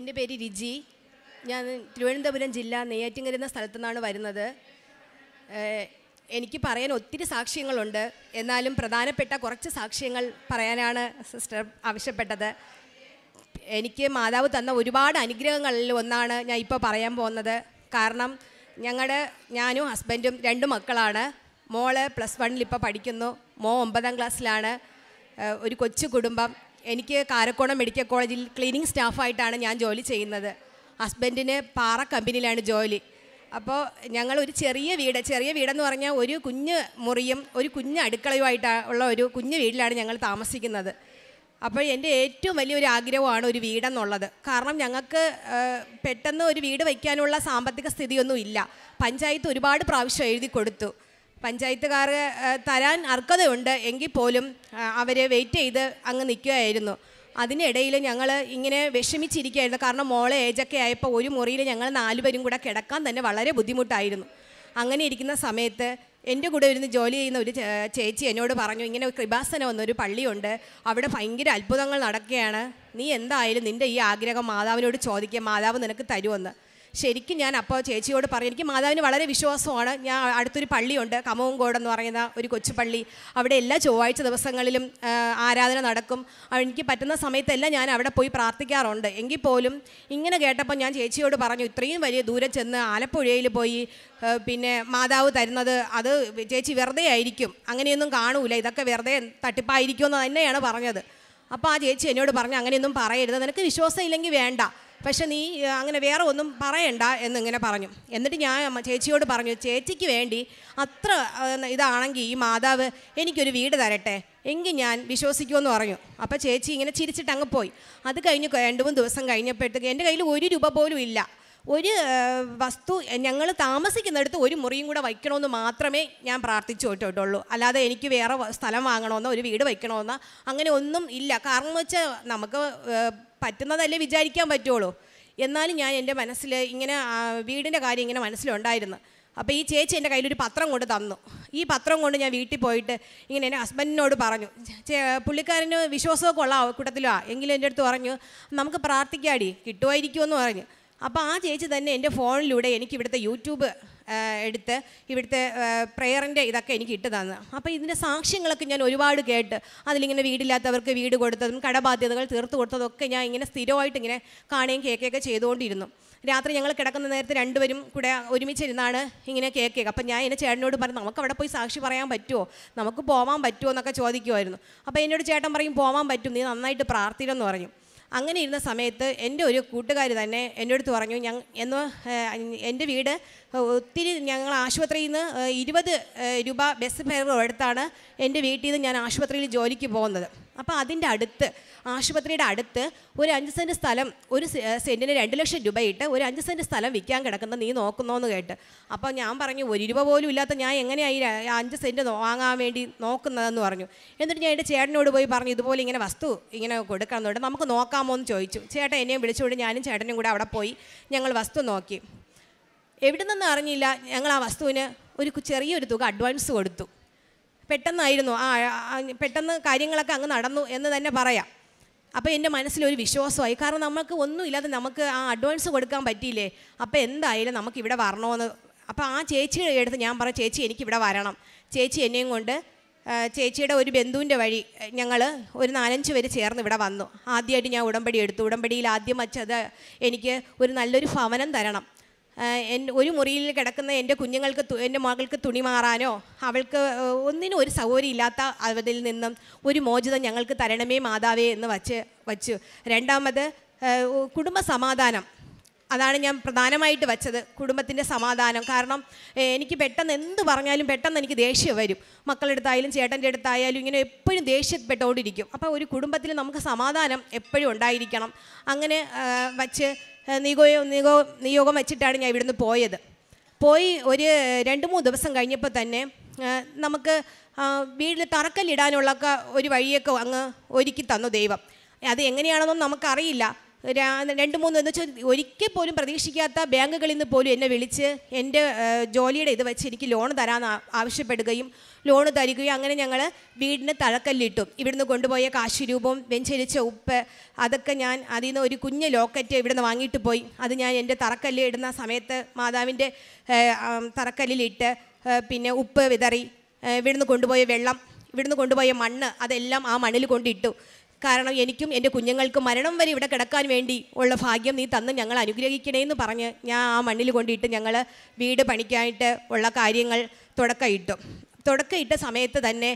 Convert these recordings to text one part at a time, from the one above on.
എൻ്റെ പേര് രിജി ഞാൻ തിരുവനന്തപുരം ജില്ല നെയ്യാറ്റിങ്കര എന്ന സ്ഥലത്തു നിന്നാണ് വരുന്നത് എനിക്ക് പറയാൻ ഒത്തിരി സാക്ഷ്യങ്ങളുണ്ട് എന്നാലും പ്രധാനപ്പെട്ട കുറച്ച് സാക്ഷ്യങ്ങൾ പറയാനാണ് സിസ്റ്റർ ആവശ്യപ്പെട്ടത് എനിക്ക് മാതാവ് തന്ന ഒരുപാട് അനുഗ്രഹങ്ങളിൽ ഒന്നാണ് ഞാൻ ഇപ്പോൾ പറയാൻ പോകുന്നത് കാരണം ഞങ്ങളുടെ ഞാനും ഹസ്ബൻഡും രണ്ട് മക്കളാണ് മോള് പ്ലസ് വണ്ണിൽ ഇപ്പോൾ പഠിക്കുന്നു മോ ഒമ്പതാം ക്ലാസ്സിലാണ് ഒരു കൊച്ചു കുടുംബം എനിക്ക് കാരക്കോണം മെഡിക്കൽ കോളേജിൽ ക്ലീനിങ് സ്റ്റാഫായിട്ടാണ് ഞാൻ ജോലി ചെയ്യുന്നത് ഹസ്ബൻഡിന് പാറ കമ്പനിയിലാണ് ജോലി അപ്പോൾ ഞങ്ങൾ ഒരു ചെറിയ വീട് ചെറിയ വീടെന്ന് പറഞ്ഞാൽ ഒരു കുഞ്ഞ് മുറിയും ഒരു കുഞ്ഞ് അടുക്കളയുമായിട്ടാണ് ഉള്ള ഒരു കുഞ്ഞ് വീട്ടിലാണ് ഞങ്ങൾ താമസിക്കുന്നത് അപ്പോൾ എൻ്റെ ഏറ്റവും വലിയൊരു ആഗ്രഹമാണ് ഒരു വീടെന്നുള്ളത് കാരണം ഞങ്ങൾക്ക് പെട്ടെന്ന് ഒരു വീട് വയ്ക്കാനുള്ള സാമ്പത്തിക സ്ഥിതിയൊന്നും ഇല്ല പഞ്ചായത്ത് ഒരുപാട് പ്രാവശ്യം എഴുതി കൊടുത്തു പഞ്ചായത്തുകാർ തരാൻ അർഹതയുണ്ട് എങ്കിൽ പോലും അവരെ വെയിറ്റ് ചെയ്ത് അങ്ങ് നിൽക്കുകയായിരുന്നു അതിനിടയിൽ ഞങ്ങൾ ഇങ്ങനെ വിഷമിച്ചിരിക്കുകയായിരുന്നു കാരണം മോളെ ഏജൊക്കെ ആയപ്പോൾ ഒരു മുറിയിൽ ഞങ്ങൾ നാലുപേരും കൂടെ കിടക്കാൻ തന്നെ വളരെ ബുദ്ധിമുട്ടായിരുന്നു അങ്ങനെ ഇരിക്കുന്ന സമയത്ത് എൻ്റെ കൂടെ ഇരുന്ന് ജോലി ചെയ്യുന്ന ഒരു ചേച്ചി എന്നോട് പറഞ്ഞു ഇങ്ങനെ കൃപാസനം വന്നൊരു പള്ളിയുണ്ട് അവിടെ ഭയങ്കര അത്ഭുതങ്ങൾ നടക്കുകയാണ് നീ എന്തായാലും നിൻ്റെ ഈ ആഗ്രഹം മാതാവിനോട് ചോദിക്കുക മാതാവ് നിനക്ക് തരുമെന്ന് ശരിക്കും ഞാൻ അപ്പോൾ ചേച്ചിയോട് പറഞ്ഞു എനിക്ക് മാതാവിന് വളരെ വിശ്വാസമാണ് ഞാൻ അടുത്തൊരു പള്ളിയുണ്ട് കമവങ്കോട് എന്ന് പറയുന്ന ഒരു കൊച്ചു പള്ളി അവിടെ എല്ലാ ചൊവ്വാഴ്ച ദിവസങ്ങളിലും ആരാധന നടക്കും എനിക്ക് പറ്റുന്ന സമയത്തെല്ലാം ഞാൻ അവിടെ പോയി പ്രാർത്ഥിക്കാറുണ്ട് എങ്കിൽ പോലും ഇങ്ങനെ കേട്ടപ്പോൾ ഞാൻ ചേച്ചിയോട് പറഞ്ഞു ഇത്രയും വലിയ ദൂരെ ചെന്ന് ആലപ്പുഴയിൽ പോയി പിന്നെ മാതാവ് തരുന്നത് അത് ചേച്ചി വെറുതെ ആയിരിക്കും അങ്ങനെയൊന്നും കാണൂല ഇതൊക്കെ വെറുതെ തട്ടിപ്പായിരിക്കുമെന്ന് തന്നെയാണ് പറഞ്ഞത് അപ്പോൾ ആ ചേച്ചി എന്നോട് പറഞ്ഞു അങ്ങനെയൊന്നും പറയരുത് നിനക്ക് വിശ്വാസം ഇല്ലെങ്കിൽ വേണ്ട പക്ഷെ നീ അങ്ങനെ വേറെ ഒന്നും പറയണ്ട എന്നിങ്ങനെ പറഞ്ഞു എന്നിട്ട് ഞാൻ ചേച്ചിയോട് പറഞ്ഞു ചേച്ചിക്ക് വേണ്ടി അത്ര ഇതാണെങ്കിൽ ഈ മാതാവ് എനിക്കൊരു വീട് തരട്ടെ എങ്കിൽ ഞാൻ വിശ്വസിക്കുമെന്ന് പറഞ്ഞു അപ്പോൾ ചേച്ചി ഇങ്ങനെ ചിരിച്ചിട്ട് അങ്ങ് പോയി അത് കഴിഞ്ഞ് രണ്ട് മൂന്ന് ദിവസം കഴിഞ്ഞപ്പോഴത്തേക്ക് എൻ്റെ കയ്യിൽ ഒരു രൂപ പോലും ഇല്ല ഒരു വസ്തു ഞങ്ങൾ താമസിക്കുന്നിടത്ത് ഒരു മുറിയും കൂടെ വയ്ക്കണമെന്ന് മാത്രമേ ഞാൻ പ്രാർത്ഥിച്ചു പോയിട്ടുള്ളൂ അല്ലാതെ എനിക്ക് വേറെ സ്ഥലം വാങ്ങണമെന്നോ ഒരു വീട് വയ്ക്കണമെന്നോ അങ്ങനെ ഒന്നും ഇല്ല കാരണം വെച്ചാൽ നമുക്ക് പറ്റുന്നതല്ലേ വിചാരിക്കാൻ പറ്റുള്ളൂ എന്നാലും ഞാൻ എൻ്റെ മനസ്സിൽ ഇങ്ങനെ വീടിൻ്റെ കാര്യം ഇങ്ങനെ മനസ്സിലുണ്ടായിരുന്നു അപ്പോൾ ഈ ചേച്ചി എൻ്റെ കയ്യിലൊരു പത്രം കൊണ്ട് തന്നു ഈ പത്രം കൊണ്ട് ഞാൻ വീട്ടിൽ പോയിട്ട് ഇങ്ങനെ എൻ്റെ ഹസ്ബൻഡിനോട് പറഞ്ഞു പുള്ളിക്കാരന് വിശ്വാസമൊക്കെ ഉള്ള കൂട്ടത്തിലാണ് എങ്കിലും എൻ്റെ അടുത്ത് പറഞ്ഞു നമുക്ക് പ്രാർത്ഥിക്കാടി കിട്ടുമായിരിക്കുമെന്ന് പറഞ്ഞു അപ്പോൾ ആ ചേച്ചി തന്നെ എൻ്റെ ഫോണിലൂടെ എനിക്ക് ഇവിടുത്തെ യൂട്യൂബ് എടുത്ത് ഇവിടുത്തെ പ്രെയറിൻ്റെ ഇതൊക്കെ എനിക്ക് ഇട്ട് തന്നു അപ്പോൾ ഇതിൻ്റെ സാക്ഷ്യങ്ങളൊക്കെ ഞാൻ ഒരുപാട് കേട്ട് അതിലിങ്ങനെ വീടില്ലാത്തവർക്ക് വീട് കൊടുത്തതും കടബാധ്യതകൾ തീർത്ത് കൊടുത്തതൊക്കെ ഞാൻ ഇങ്ങനെ സ്ഥിരമായിട്ട് ഇങ്ങനെ കാണുകയും കേൾക്കുകയൊക്കെ ചെയ്തുകൊണ്ടിരുന്നു രാത്രി ഞങ്ങൾ കിടക്കുന്ന നേരത്തെ രണ്ടുപേരും കൂടെ ഒരുമിച്ചിരുന്നാണ് ഇങ്ങനെ കേൾക്കുക അപ്പം ഞാൻ എൻ്റെ ചേട്ടനോട് പറഞ്ഞു നമുക്ക് അവിടെ പോയി സാക്ഷി പറയാൻ പറ്റുമോ നമുക്ക് പോവാൻ പറ്റുമോ എന്നൊക്കെ ചോദിക്കുമായിരുന്നു അപ്പോൾ എന്നോട് ചേട്ടൻ പറയും പോവാൻ പറ്റും നീ നന്നായിട്ട് പ്രാർത്ഥിക്കുമെന്ന് പറഞ്ഞു അങ്ങനെ ഇരുന്ന സമയത്ത് എൻ്റെ ഒരു കൂട്ടുകാർ തന്നെ എൻ്റെ അടുത്ത് പറഞ്ഞു ഞാൻ എന്ന് എൻ്റെ വീട് ഒത്തിരി ഞങ്ങൾ ആശുപത്രിയിൽ നിന്ന് ഇരുപത് രൂപ ബസ് ഫെയർ എടുത്താണ് എൻ്റെ വീട്ടിൽ നിന്ന് ഞാൻ ആശുപത്രിയിൽ ജോലിക്ക് പോകുന്നത് അപ്പോൾ അതിൻ്റെ അടുത്ത് ആശുപത്രിയുടെ അടുത്ത് ഒരു അഞ്ച് സെൻറ്റ് സ്ഥലം ഒരു സെൻറ്റിന് രണ്ട് ലക്ഷം രൂപയിട്ട് ഒരു അഞ്ച് സെൻറ്റ് സ്ഥലം വിൽക്കാൻ കിടക്കുന്ന നീ നോക്കുന്നോന്ന് കേട്ട് അപ്പോൾ ഞാൻ പറഞ്ഞു ഒരു രൂപ പോലും ഇല്ലാത്ത ഞാൻ എങ്ങനെയായി അഞ്ച് സെൻറ്റ് വാങ്ങാൻ വേണ്ടി നോക്കുന്നതെന്ന് പറഞ്ഞു എന്നിട്ട് ഞാൻ എൻ്റെ ചേട്ടനോട് പോയി പറഞ്ഞു ഇതുപോലെ ഇങ്ങനെ വസ്തു ഇങ്ങനെ തൊട്ട് നമുക്ക് നോക്കാമോ എന്ന് ചോദിച്ചു ചേട്ടൻ എന്നെയും വിളിച്ചുകൊണ്ട് ഞാനും ചേട്ടനും കൂടെ അവിടെ പോയി ഞങ്ങൾ വസ്തു നോക്കി എവിടെ നിന്നും അറിഞ്ഞില്ല ഞങ്ങൾ ആ വസ്തുവിന് ഒരു ചെറിയൊരു തുക അഡ്വാൻസ് കൊടുത്തു പെട്ടെന്നായിരുന്നു ആ പെട്ടെന്ന് കാര്യങ്ങളൊക്കെ അങ്ങ് നടന്നു എന്ന് തന്നെ പറയാം അപ്പോൾ എൻ്റെ മനസ്സിലൊരു വിശ്വാസമായി കാരണം നമുക്ക് ഒന്നുമില്ലാതെ നമുക്ക് ആ അഡ്വാൻസ് കൊടുക്കാൻ പറ്റിയില്ലേ അപ്പോൾ എന്തായാലും നമുക്ക് ഇവിടെ വരണമെന്ന് അപ്പോൾ ആ ചേച്ചിയുടെ അടുത്ത് ഞാൻ പറഞ്ഞു ചേച്ചി എനിക്കിവിടെ വരണം ചേച്ചി എന്നെയും കൊണ്ട് ചേച്ചിയുടെ ഒരു ബന്ധുവിൻ്റെ വഴി ഞങ്ങൾ ഒരു നാലഞ്ച് പേര് ചേർന്ന് ഇവിടെ വന്നു ആദ്യമായിട്ട് ഞാൻ ഉടമ്പടി എടുത്തു ഉടമ്പടിയിൽ ആദ്യം വച്ചത് എനിക്ക് ഒരു നല്ലൊരു ഭവനം തരണം ഒരു മുറിയിൽ കിടക്കുന്ന എൻ്റെ കുഞ്ഞുങ്ങൾക്ക് എൻ്റെ മകൾക്ക് തുണി മാറാനോ അവൾക്ക് ഒന്നിനും ഒരു സൗകര്യം ഇല്ലാത്ത അവതിൽ നിന്നും ഒരു മോചിതം ഞങ്ങൾക്ക് തരണമേ മാതാവേ എന്ന് വച്ച് വച്ചു രണ്ടാമത് കുടുംബ സമാധാനം അതാണ് ഞാൻ പ്രധാനമായിട്ട് വെച്ചത് കുടുംബത്തിൻ്റെ സമാധാനം കാരണം എനിക്ക് പെട്ടെന്ന് എന്ത് പറഞ്ഞാലും പെട്ടെന്ന് എനിക്ക് ദേഷ്യം വരും മക്കളെടുത്തായാലും ചേട്ടൻ്റെ അടുത്തായാലും ഇങ്ങനെ എപ്പോഴും ദേഷ്യപ്പെട്ടോണ്ടിരിക്കും അപ്പോൾ ഒരു കുടുംബത്തിൽ നമുക്ക് സമാധാനം എപ്പോഴും ഉണ്ടായിരിക്കണം അങ്ങനെ വച്ച് നിയോഗം നിയോഗ നിയോഗം വെച്ചിട്ടാണ് ഞാൻ ഇവിടുന്ന് പോയത് പോയി ഒരു രണ്ട് മൂന്ന് ദിവസം കഴിഞ്ഞപ്പോൾ തന്നെ നമുക്ക് വീട്ടിൽ തറക്കല്ലിടാനുള്ള ഒരു വഴിയൊക്കെ അങ്ങ് ഒരുക്കി തന്നു ദൈവം അത് എങ്ങനെയാണെന്നൊന്നും നമുക്കറിയില്ല രണ്ട് മൂന്ന് എന്ന് വെച്ചാൽ ഒരിക്കൽ പോലും പ്രതീക്ഷിക്കാത്ത ബാങ്കുകളിൽ നിന്ന് പോലും എന്നെ വിളിച്ച് എൻ്റെ ജോലിയുടെ ഇത് വെച്ച് എനിക്ക് ലോൺ തരാമെന്ന് ആവശ്യപ്പെടുകയും ലോൺ തരികയും അങ്ങനെ ഞങ്ങൾ വീടിന് തഴക്കല്ലിട്ടു ഇവിടുന്ന് കൊണ്ടുപോയ കാശുരൂപം വെഞ്ചരിച്ച ഉപ്പ് അതൊക്കെ ഞാൻ അതിൽ നിന്ന് ഒരു കുഞ്ഞ് ലോക്കറ്റ് ഇവിടുന്ന് വാങ്ങിയിട്ട് പോയി അത് ഞാൻ എൻ്റെ തറക്കല്ല് ഇടുന്ന സമയത്ത് മാതാവിൻ്റെ തറക്കല്ലിലിട്ട് പിന്നെ ഉപ്പ് വിതറി ഇവിടുന്ന് കൊണ്ടുപോയ വെള്ളം ഇവിടുന്ന് കൊണ്ടുപോയ മണ്ണ് അതെല്ലാം ആ മണ്ണിൽ കൊണ്ടിട്ടു കാരണം എനിക്കും എൻ്റെ കുഞ്ഞുങ്ങൾക്കും മരണം വരെ ഇവിടെ കിടക്കാൻ വേണ്ടി ഉള്ള ഭാഗ്യം നീ തന്ന് ഞങ്ങൾ അനുഗ്രഹിക്കണേന്ന് പറഞ്ഞ് ഞാൻ ആ മണ്ണിൽ കൊണ്ടിട്ട് ഞങ്ങൾ വീട് പണിക്കായിട്ട് ഉള്ള കാര്യങ്ങൾ തുടക്കമിട്ടു തുടക്കമിട്ട സമയത്ത് തന്നെ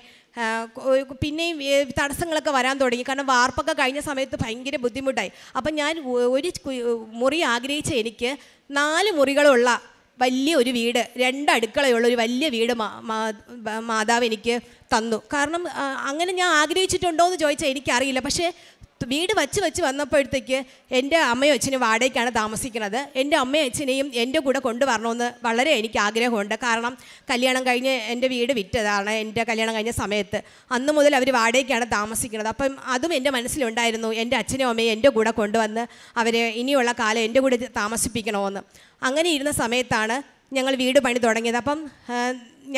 പിന്നെയും തടസ്സങ്ങളൊക്കെ വരാൻ തുടങ്ങി കാരണം വാർപ്പൊക്കെ കഴിഞ്ഞ സമയത്ത് ഭയങ്കര ബുദ്ധിമുട്ടായി അപ്പം ഞാൻ ഒരു മുറി ആഗ്രഹിച്ച എനിക്ക് നാല് മുറികളുള്ള വലിയ ഒരു വീട് രണ്ട് അടുക്കളയുള്ള ഒരു വലിയ വീട് മാതാവ് എനിക്ക് തന്നു കാരണം അങ്ങനെ ഞാൻ ആഗ്രഹിച്ചിട്ടുണ്ടോ എന്ന് ചോദിച്ചാൽ എനിക്കറിയില്ല പക്ഷേ വീട് വച്ച് വെച്ച് വന്നപ്പോഴത്തേക്ക് എൻ്റെ അമ്മയും അച്ഛനും വാടകയ്ക്കാണ് താമസിക്കുന്നത് എൻ്റെ അമ്മയും അച്ഛനെയും എൻ്റെ കൂടെ കൊണ്ടുവരണമെന്ന് വളരെ എനിക്ക് ആഗ്രഹമുണ്ട് കാരണം കല്യാണം കഴിഞ്ഞ് എൻ്റെ വീട് വിറ്റതാണ് എൻ്റെ കല്യാണം കഴിഞ്ഞ സമയത്ത് അന്ന് മുതൽ അവർ വാടകയ്ക്കാണ് താമസിക്കുന്നത് അപ്പം അതും എൻ്റെ മനസ്സിലുണ്ടായിരുന്നു എൻ്റെ അച്ഛനും അമ്മയും എൻ്റെ കൂടെ കൊണ്ടുവന്ന് അവരെ ഇനിയുള്ള കാലം എൻ്റെ കൂടെ താമസിപ്പിക്കണമെന്ന് അങ്ങനെ ഇരുന്ന സമയത്താണ് ഞങ്ങൾ വീട് പണി തുടങ്ങിയത് അപ്പം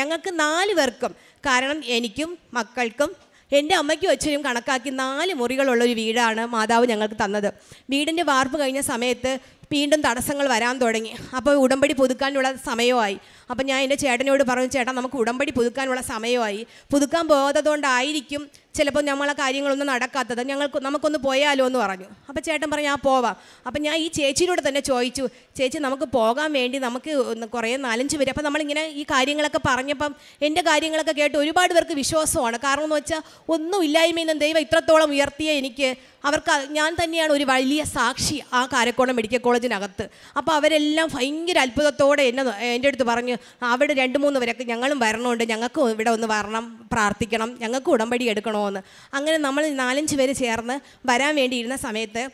ഞങ്ങൾക്ക് നാല് പേർക്കും കാരണം എനിക്കും മക്കൾക്കും എൻ്റെ അമ്മയ്ക്കും അച്ഛനും കണക്കാക്കി നാല് മുറികളുള്ളൊരു വീടാണ് മാതാവ് ഞങ്ങൾക്ക് തന്നത് വീടിൻ്റെ വാർപ്പ് കഴിഞ്ഞ സമയത്ത് വീണ്ടും തടസ്സങ്ങൾ വരാൻ തുടങ്ങി അപ്പോൾ ഉടമ്പടി പുതുക്കാനുള്ള സമയമായി അപ്പം ഞാൻ എൻ്റെ ചേട്ടനോട് പറഞ്ഞു ചേട്ടാ നമുക്ക് ഉടമ്പടി പുതുക്കാനുള്ള സമയമായി പുതുക്കാൻ പോകാത്തതുകൊണ്ടായിരിക്കും ചിലപ്പോൾ നമ്മളെ കാര്യങ്ങളൊന്നും നടക്കാത്തത് ഞങ്ങൾക്ക് നമുക്കൊന്ന് പോയാലോ എന്ന് പറഞ്ഞു അപ്പോൾ ചേട്ടൻ പറഞ്ഞു ആ പോവാം അപ്പം ഞാൻ ഈ ചേച്ചിയിലൂടെ തന്നെ ചോദിച്ചു ചേച്ചി നമുക്ക് പോകാൻ വേണ്ടി നമുക്ക് കുറേ നാലഞ്ച് പേര് അപ്പം നമ്മളിങ്ങനെ ഈ കാര്യങ്ങളൊക്കെ പറഞ്ഞപ്പം എൻ്റെ കാര്യങ്ങളൊക്കെ കേട്ട് ഒരുപാട് പേർക്ക് വിശ്വാസമാണ് കാരണം എന്ന് വെച്ചാൽ ഒന്നും ഇല്ലായ്മയെന്നും ദൈവം ഇത്രത്തോളം ഉയർത്തിയ എനിക്ക് അവർക്ക് ഞാൻ തന്നെയാണ് ഒരു വലിയ സാക്ഷി ആ കാരക്കോണം മെഡിക്കൽ കോളേജിനകത്ത് അപ്പോൾ അവരെല്ലാം ഭയങ്കര അത്ഭുതത്തോടെ എന്നെ എൻ്റെ അടുത്ത് പറഞ്ഞു അവിടെ രണ്ട് മൂന്ന് പേരൊക്കെ ഞങ്ങളും വരണമുണ്ട് ഞങ്ങൾക്കും ഇവിടെ ഒന്ന് വരണം പ്രാർത്ഥിക്കണം ഞങ്ങൾക്ക് ഉടമ്പടി എടുക്കണോ പോകുന്നത് അങ്ങനെ നമ്മൾ നാലഞ്ച് പേര് ചേർന്ന് വരാൻ വേണ്ടിയിരുന്ന സമയത്ത്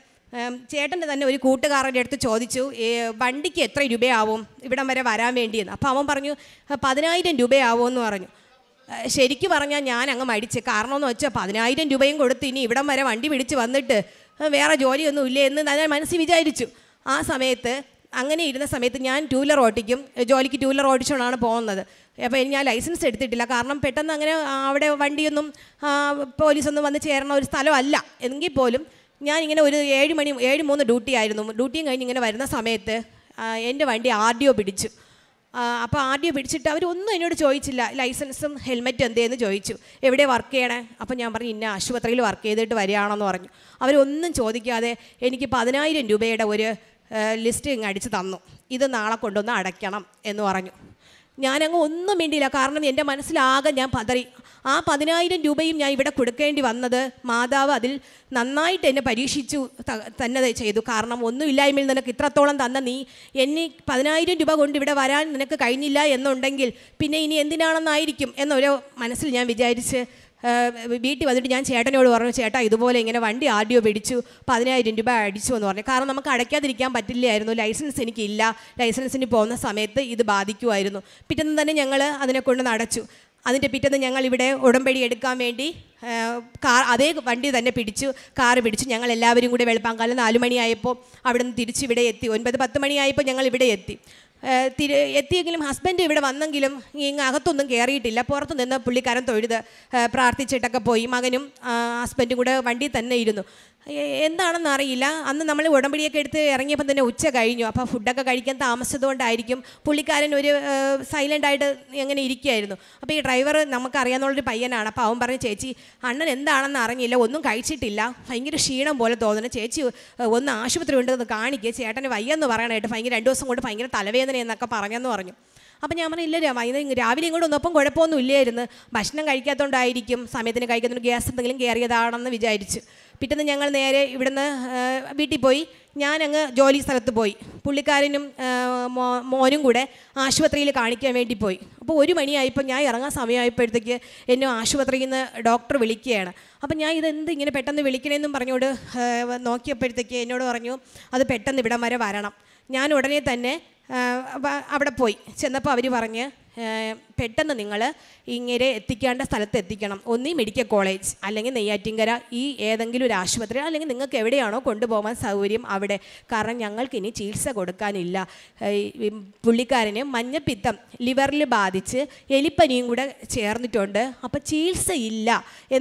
ചേട്ടൻ്റെ തന്നെ ഒരു കൂട്ടുകാരൻ്റെ അടുത്ത് ചോദിച്ചു വണ്ടിക്ക് എത്ര രൂപയാവും ഇവിടം വരെ വരാൻ വേണ്ടിയെന്ന് അപ്പോൾ അവൻ പറഞ്ഞു പതിനായിരം രൂപയാവും എന്ന് പറഞ്ഞു ശരിക്കും പറഞ്ഞാൽ ഞാൻ അങ്ങ് മടിച്ച് കാരണം എന്ന് വെച്ചാൽ പതിനായിരം രൂപയും കൊടുത്ത് ഇനി ഇവിടം വരെ വണ്ടി പിടിച്ച് വന്നിട്ട് വേറെ ജോലിയൊന്നും ഇല്ല എന്ന് ഞാൻ മനസ്സിൽ വിചാരിച്ചു ആ സമയത്ത് അങ്ങനെ ഇരുന്ന സമയത്ത് ഞാൻ ടൂ വീലർ ഓടിക്കും ജോലിക്ക് ടൂ വീലർ ഓടിച്ചുകൊണ്ടാണ് പോകുന്നത് അപ്പോൾ ഞാൻ ലൈസൻസ് എടുത്തിട്ടില്ല കാരണം പെട്ടെന്ന് അങ്ങനെ അവിടെ വണ്ടിയൊന്നും പോലീസൊന്നും വന്ന് ചേരണ ഒരു സ്ഥലമല്ല എങ്കിൽ പോലും ഞാൻ ഇങ്ങനെ ഒരു ഏഴ് മണി ഏഴ് മൂന്ന് ഡ്യൂട്ടി ആയിരുന്നു ഡ്യൂട്ടിയും കഴിഞ്ഞ് ഇങ്ങനെ വരുന്ന സമയത്ത് എൻ്റെ വണ്ടി ആർ ഡി ഒ പിടിച്ചു അപ്പോൾ ഒ പിടിച്ചിട്ട് അവരൊന്നും എന്നോട് ചോദിച്ചില്ല ലൈസൻസും ഹെൽമെറ്റ് എന്തേന്ന് ചോദിച്ചു എവിടെ വർക്ക് ചെയ്യണേ അപ്പോൾ ഞാൻ പറഞ്ഞു ഇന്ന ആശുപത്രിയിൽ വർക്ക് ചെയ്തിട്ട് വരികയാണെന്ന് പറഞ്ഞു അവരൊന്നും ചോദിക്കാതെ എനിക്ക് പതിനായിരം രൂപയുടെ ഒരു ലിസ്റ്റ് ഇങ്ങ് അടിച്ച് തന്നു ഇത് നാളെ കൊണ്ടുവന്ന് അടയ്ക്കണം എന്ന് പറഞ്ഞു ഞാനങ്ങ് ഒന്നും മിണ്ടിയില്ല കാരണം എൻ്റെ മനസ്സിലാകെ ഞാൻ പതറി ആ പതിനായിരം രൂപയും ഞാൻ ഇവിടെ കൊടുക്കേണ്ടി വന്നത് മാതാവ് അതിൽ നന്നായിട്ട് എന്നെ പരീക്ഷിച്ചു തന്നെ ചെയ്തു കാരണം ഒന്നുമില്ലായ്മയിൽ നിനക്ക് ഇത്രത്തോളം തന്ന നീ എന്നീ പതിനായിരം രൂപ കൊണ്ട് ഇവിടെ വരാൻ നിനക്ക് കഴിഞ്ഞില്ല എന്നുണ്ടെങ്കിൽ പിന്നെ ഇനി എന്തിനാണെന്നായിരിക്കും എന്നൊരു മനസ്സിൽ ഞാൻ വിചാരിച്ച് വീട്ടിൽ വന്നിട്ട് ഞാൻ ചേട്ടനോട് പറഞ്ഞു ചേട്ടാ ഇതുപോലെ ഇങ്ങനെ വണ്ടി ആഡിയോ പിടിച്ചു പതിനായിരം രൂപ അടിച്ചു എന്ന് പറഞ്ഞു കാരണം നമുക്ക് അടയ്ക്കാതിരിക്കാൻ പറ്റില്ലായിരുന്നു ലൈസൻസ് എനിക്കില്ല ലൈസൻസിന് പോകുന്ന സമയത്ത് ഇത് ബാധിക്കുമായിരുന്നു പിറ്റേന്ന് തന്നെ ഞങ്ങൾ അതിനെ കൊണ്ട് നടച്ചു അതിൻ്റെ പിറ്റേന്ന് ഞങ്ങൾ ഇവിടെ ഉടമ്പടി എടുക്കാൻ വേണ്ടി കാർ അതേ വണ്ടി തന്നെ പിടിച്ചു കാർ പിടിച്ചു ഞങ്ങൾ എല്ലാവരും കൂടെ വെളുപ്പാങ്കാലം നാലുമണിയായപ്പോൾ മണിയായപ്പോൾ അവിടെ നിന്ന് തിരിച്ച് ഇവിടെ എത്തി ഒൻപത് പത്ത് മണിയായപ്പോൾ ഞങ്ങൾ ഇവിടെ എത്തി തിരി എത്തിയെങ്കിലും ഹസ്ബൻഡ് ഇവിടെ വന്നെങ്കിലും ഇങ്ങ് അകത്തൊന്നും കയറിയിട്ടില്ല പുറത്തു നിന്ന് പുള്ളിക്കാരൻ തൊഴുത് പ്രാർത്ഥിച്ചിട്ടൊക്കെ പോയി മകനും ഹസ്ബൻഡും കൂടെ വണ്ടി തന്നെ ഇരുന്നു എന്താണെന്ന് അറിയില്ല അന്ന് നമ്മൾ ഉടമ്പടിയൊക്കെ എടുത്ത് ഇറങ്ങിയപ്പോൾ തന്നെ ഉച്ച കഴിഞ്ഞു അപ്പോൾ ഫുഡൊക്കെ കഴിക്കാൻ താമസിച്ചതുകൊണ്ടായിരിക്കും പുള്ളിക്കാരൻ ഒരു സൈലൻ്റ് ആയിട്ട് എങ്ങനെ ഇരിക്കുകയായിരുന്നു അപ്പോൾ ഈ ഡ്രൈവർ നമുക്കറിയാമെന്നുള്ളൊരു പയ്യനാണ് അപ്പോൾ അവൻ പറഞ്ഞു ചേച്ചി അണ്ണൻ എന്താണെന്ന് അറിഞ്ഞില്ല ഒന്നും കഴിച്ചിട്ടില്ല ഭയങ്കര ക്ഷീണം പോലെ തോന്നുന്നു ചേച്ചി ഒന്ന് ആശുപത്രി ഉണ്ടെന്ന് കാണിക്കുക ചേട്ടന് വയ്യെന്ന് പറയണായിട്ട് ഭയങ്കര രണ്ട് ദിവസം കൊണ്ട് ഭയങ്കര തലവേദന എന്നൊക്കെ പറഞ്ഞെന്ന് പറഞ്ഞു അപ്പം ഞാൻ പറഞ്ഞു ഇല്ല വൈകുന്നേരം രാവിലെ ഇങ്ങോട്ട് ഒന്നപ്പം കുഴപ്പമൊന്നും ഇല്ലായിരുന്നു ഭക്ഷണം കഴിക്കാത്തതുകൊണ്ടായിരിക്കും സമയത്തിന് കഴിക്കുന്ന ഗ്യാസ് എന്തെങ്കിലും കയറിയതാണെന്ന് വിചാരിച്ചു പിറ്റേന്ന് ഞങ്ങൾ നേരെ ഇവിടുന്ന് വീട്ടിൽ പോയി ഞാനങ്ങ് ജോലി സ്ഥലത്ത് പോയി പുള്ളിക്കാരനും മോനും കൂടെ ആശുപത്രിയിൽ കാണിക്കാൻ വേണ്ടി പോയി അപ്പോൾ ഒരു മണിയായപ്പോൾ ഞാൻ ഇറങ്ങാൻ സമയമായപ്പോഴത്തേക്ക് എന്നെ ആശുപത്രിയിൽ നിന്ന് ഡോക്ടർ വിളിക്കുകയാണ് അപ്പം ഞാൻ ഇതെന്ത് ഇങ്ങനെ പെട്ടെന്ന് വിളിക്കണമെന്നും പറഞ്ഞോട് നോക്കിയപ്പോഴത്തേക്ക് എന്നോട് പറഞ്ഞു അത് പെട്ടെന്ന് ഇവിടം വരെ വരണം ഞാൻ ഉടനെ തന്നെ അവിടെ പോയി ചെന്നപ്പോൾ അവർ പറഞ്ഞ് പെട്ടെന്ന് നിങ്ങൾ ഇങ്ങനെ എത്തിക്കേണ്ട സ്ഥലത്ത് എത്തിക്കണം ഒന്നീ മെഡിക്കൽ കോളേജ് അല്ലെങ്കിൽ നെയ്യാറ്റിങ്കര ഈ ഏതെങ്കിലും ഒരു ആശുപത്രി അല്ലെങ്കിൽ നിങ്ങൾക്ക് എവിടെയാണോ കൊണ്ടുപോകാൻ സൗകര്യം അവിടെ കാരണം ഞങ്ങൾക്ക് ഇനി ചികിത്സ കൊടുക്കാനില്ല പുള്ളിക്കാരന് മഞ്ഞപ്പിത്തം ലിവറിൽ ബാധിച്ച് എലിപ്പനിയും കൂടെ ചേർന്നിട്ടുണ്ട് അപ്പോൾ ചികിത്സ ഇല്ല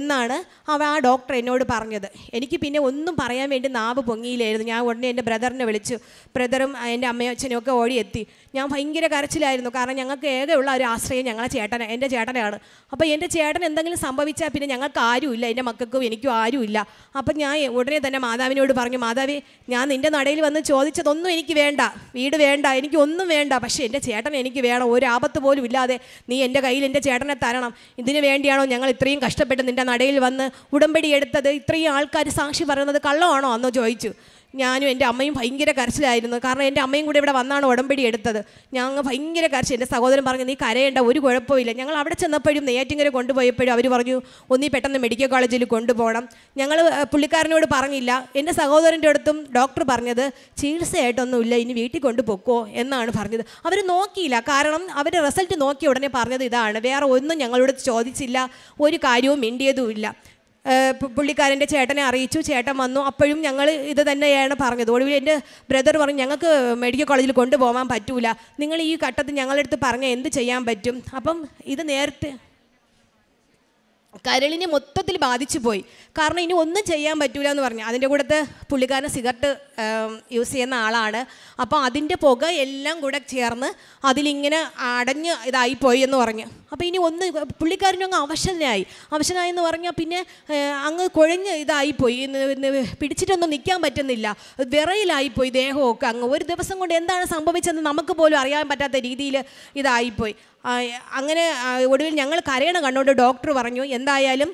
എന്നാണ് അവ ആ ഡോക്ടർ എന്നോട് പറഞ്ഞത് എനിക്ക് പിന്നെ ഒന്നും പറയാൻ വേണ്ടി നാവ് പൊങ്ങിയില്ലായിരുന്നു ഞാൻ ഉടനെ എൻ്റെ ബ്രദറിനെ വിളിച്ചു ബ്രദറും എൻ്റെ അച്ഛനും ഒക്കെ ഓടിയെത്തി ഞാൻ ഭയങ്കര കരച്ചിലായിരുന്നു കാരണം ഞങ്ങൾക്ക് ഏക ഉള്ള ഒരു ആശ്രയം ഞങ്ങളെ ചേട്ടനെ എൻ്റെ ചേട്ടനെയാണ് അപ്പോൾ എൻ്റെ ചേട്ടൻ എന്തെങ്കിലും സംഭവിച്ചാൽ പിന്നെ ഞങ്ങൾക്ക് ആരുമില്ല എൻ്റെ മക്കൾക്കും എനിക്കും ആരുമില്ല അപ്പം ഞാൻ ഉടനെ തന്നെ മാതാവിനോട് പറഞ്ഞു മാതാവി ഞാൻ നിൻ്റെ നടയിൽ വന്ന് ചോദിച്ചതൊന്നും എനിക്ക് വേണ്ട വീട് വേണ്ട എനിക്ക് ഒന്നും വേണ്ട പക്ഷേ എൻ്റെ ചേട്ടൻ എനിക്ക് വേണം ഒരു ആപത്ത് പോലും ഇല്ലാതെ നീ എൻ്റെ കയ്യിൽ എൻ്റെ ചേട്ടനെ തരണം ഇതിനു വേണ്ടിയാണോ ഞങ്ങൾ ഇത്രയും കഷ്ടപ്പെട്ട് നിൻ്റെ നടയിൽ വന്ന് ഉടമ്പടി എടുത്തത് ഇത്രയും ആൾക്കാർ സാക്ഷി പറയുന്നത് കള്ളമാണോ എന്ന് ചോദിച്ചു ഞാനും എൻ്റെ അമ്മയും ഭയങ്കര കരച്ചിലായിരുന്നു കാരണം എൻ്റെ അമ്മയും കൂടി ഇവിടെ വന്നാണ് ഉടമ്പടി എടുത്തത് ഞങ്ങൾ ഭയങ്കര കരച്ചിൽ എൻ്റെ സഹോദരൻ പറഞ്ഞു നീ കരയേണ്ട ഒരു കുഴപ്പമില്ല ഞങ്ങൾ അവിടെ ചെന്നപ്പോഴും നെയ്യാറ്റിങ്കര കൊണ്ടുപോയപ്പോഴും അവർ പറഞ്ഞു ഒന്നീ പെട്ടെന്ന് മെഡിക്കൽ കോളേജിൽ കൊണ്ടുപോകണം ഞങ്ങൾ പുള്ളിക്കാരനോട് പറഞ്ഞില്ല എൻ്റെ സഹോദരൻ്റെ അടുത്തും ഡോക്ടർ പറഞ്ഞത് ചികിത്സയായിട്ടൊന്നുമില്ല ഇനി വീട്ടിൽ കൊണ്ടുപോക്കോ എന്നാണ് പറഞ്ഞത് അവർ നോക്കിയില്ല കാരണം അവരുടെ റിസൾട്ട് നോക്കിയ ഉടനെ പറഞ്ഞത് ഇതാണ് വേറെ ഒന്നും ഞങ്ങളോട് ചോദിച്ചില്ല ഒരു കാര്യവും മിണ്ടിയതുമില്ല പുള്ളിക്കാരൻ്റെ ചേട്ടനെ അറിയിച്ചു ചേട്ടൻ വന്നു അപ്പോഴും ഞങ്ങൾ ഇത് തന്നെയാണ് പറഞ്ഞത് ഒടുവിൽ എൻ്റെ ബ്രദർ പറഞ്ഞു ഞങ്ങൾക്ക് മെഡിക്കൽ കോളേജിൽ കൊണ്ടുപോകാൻ പറ്റൂല നിങ്ങൾ ഈ ഘട്ടത്തിൽ ഞങ്ങളെടുത്ത് പറഞ്ഞാൽ എന്ത് ചെയ്യാൻ പറ്റും അപ്പം ഇത് നേരത്തെ കരളിനെ മൊത്തത്തിൽ ബാധിച്ചു പോയി കാരണം ഇനി ഒന്നും ചെയ്യാൻ പറ്റൂല എന്ന് പറഞ്ഞു അതിൻ്റെ കൂടത്ത് പുള്ളിക്കാരൻ സിഗരറ്റ് യൂസ് ചെയ്യുന്ന ആളാണ് അപ്പോൾ അതിൻ്റെ പുക എല്ലാം കൂടെ ചേർന്ന് അതിലിങ്ങനെ അടഞ്ഞ് ഇതായിപ്പോയി എന്ന് പറഞ്ഞു അപ്പോൾ ഇനി ഒന്ന് പുള്ളിക്കാരനും അങ്ങ് അവശനായി അവശനായി എന്ന് പറഞ്ഞാൽ പിന്നെ അങ്ങ് കുഴഞ്ഞ് ഇതായിപ്പോയി പിടിച്ചിട്ടൊന്നും നിൽക്കാൻ പറ്റുന്നില്ല വിറയിലായിപ്പോയി ദേഹമൊക്കെ അങ്ങ് ഒരു ദിവസം കൊണ്ട് എന്താണ് സംഭവിച്ചതെന്ന് നമുക്ക് പോലും അറിയാൻ പറ്റാത്ത രീതിയിൽ ഇതായിപ്പോയി അങ്ങനെ ഒടുവിൽ ഞങ്ങൾ കരയണ കണ്ടുകൊണ്ട് ഡോക്ടർ പറഞ്ഞു എന്തായാലും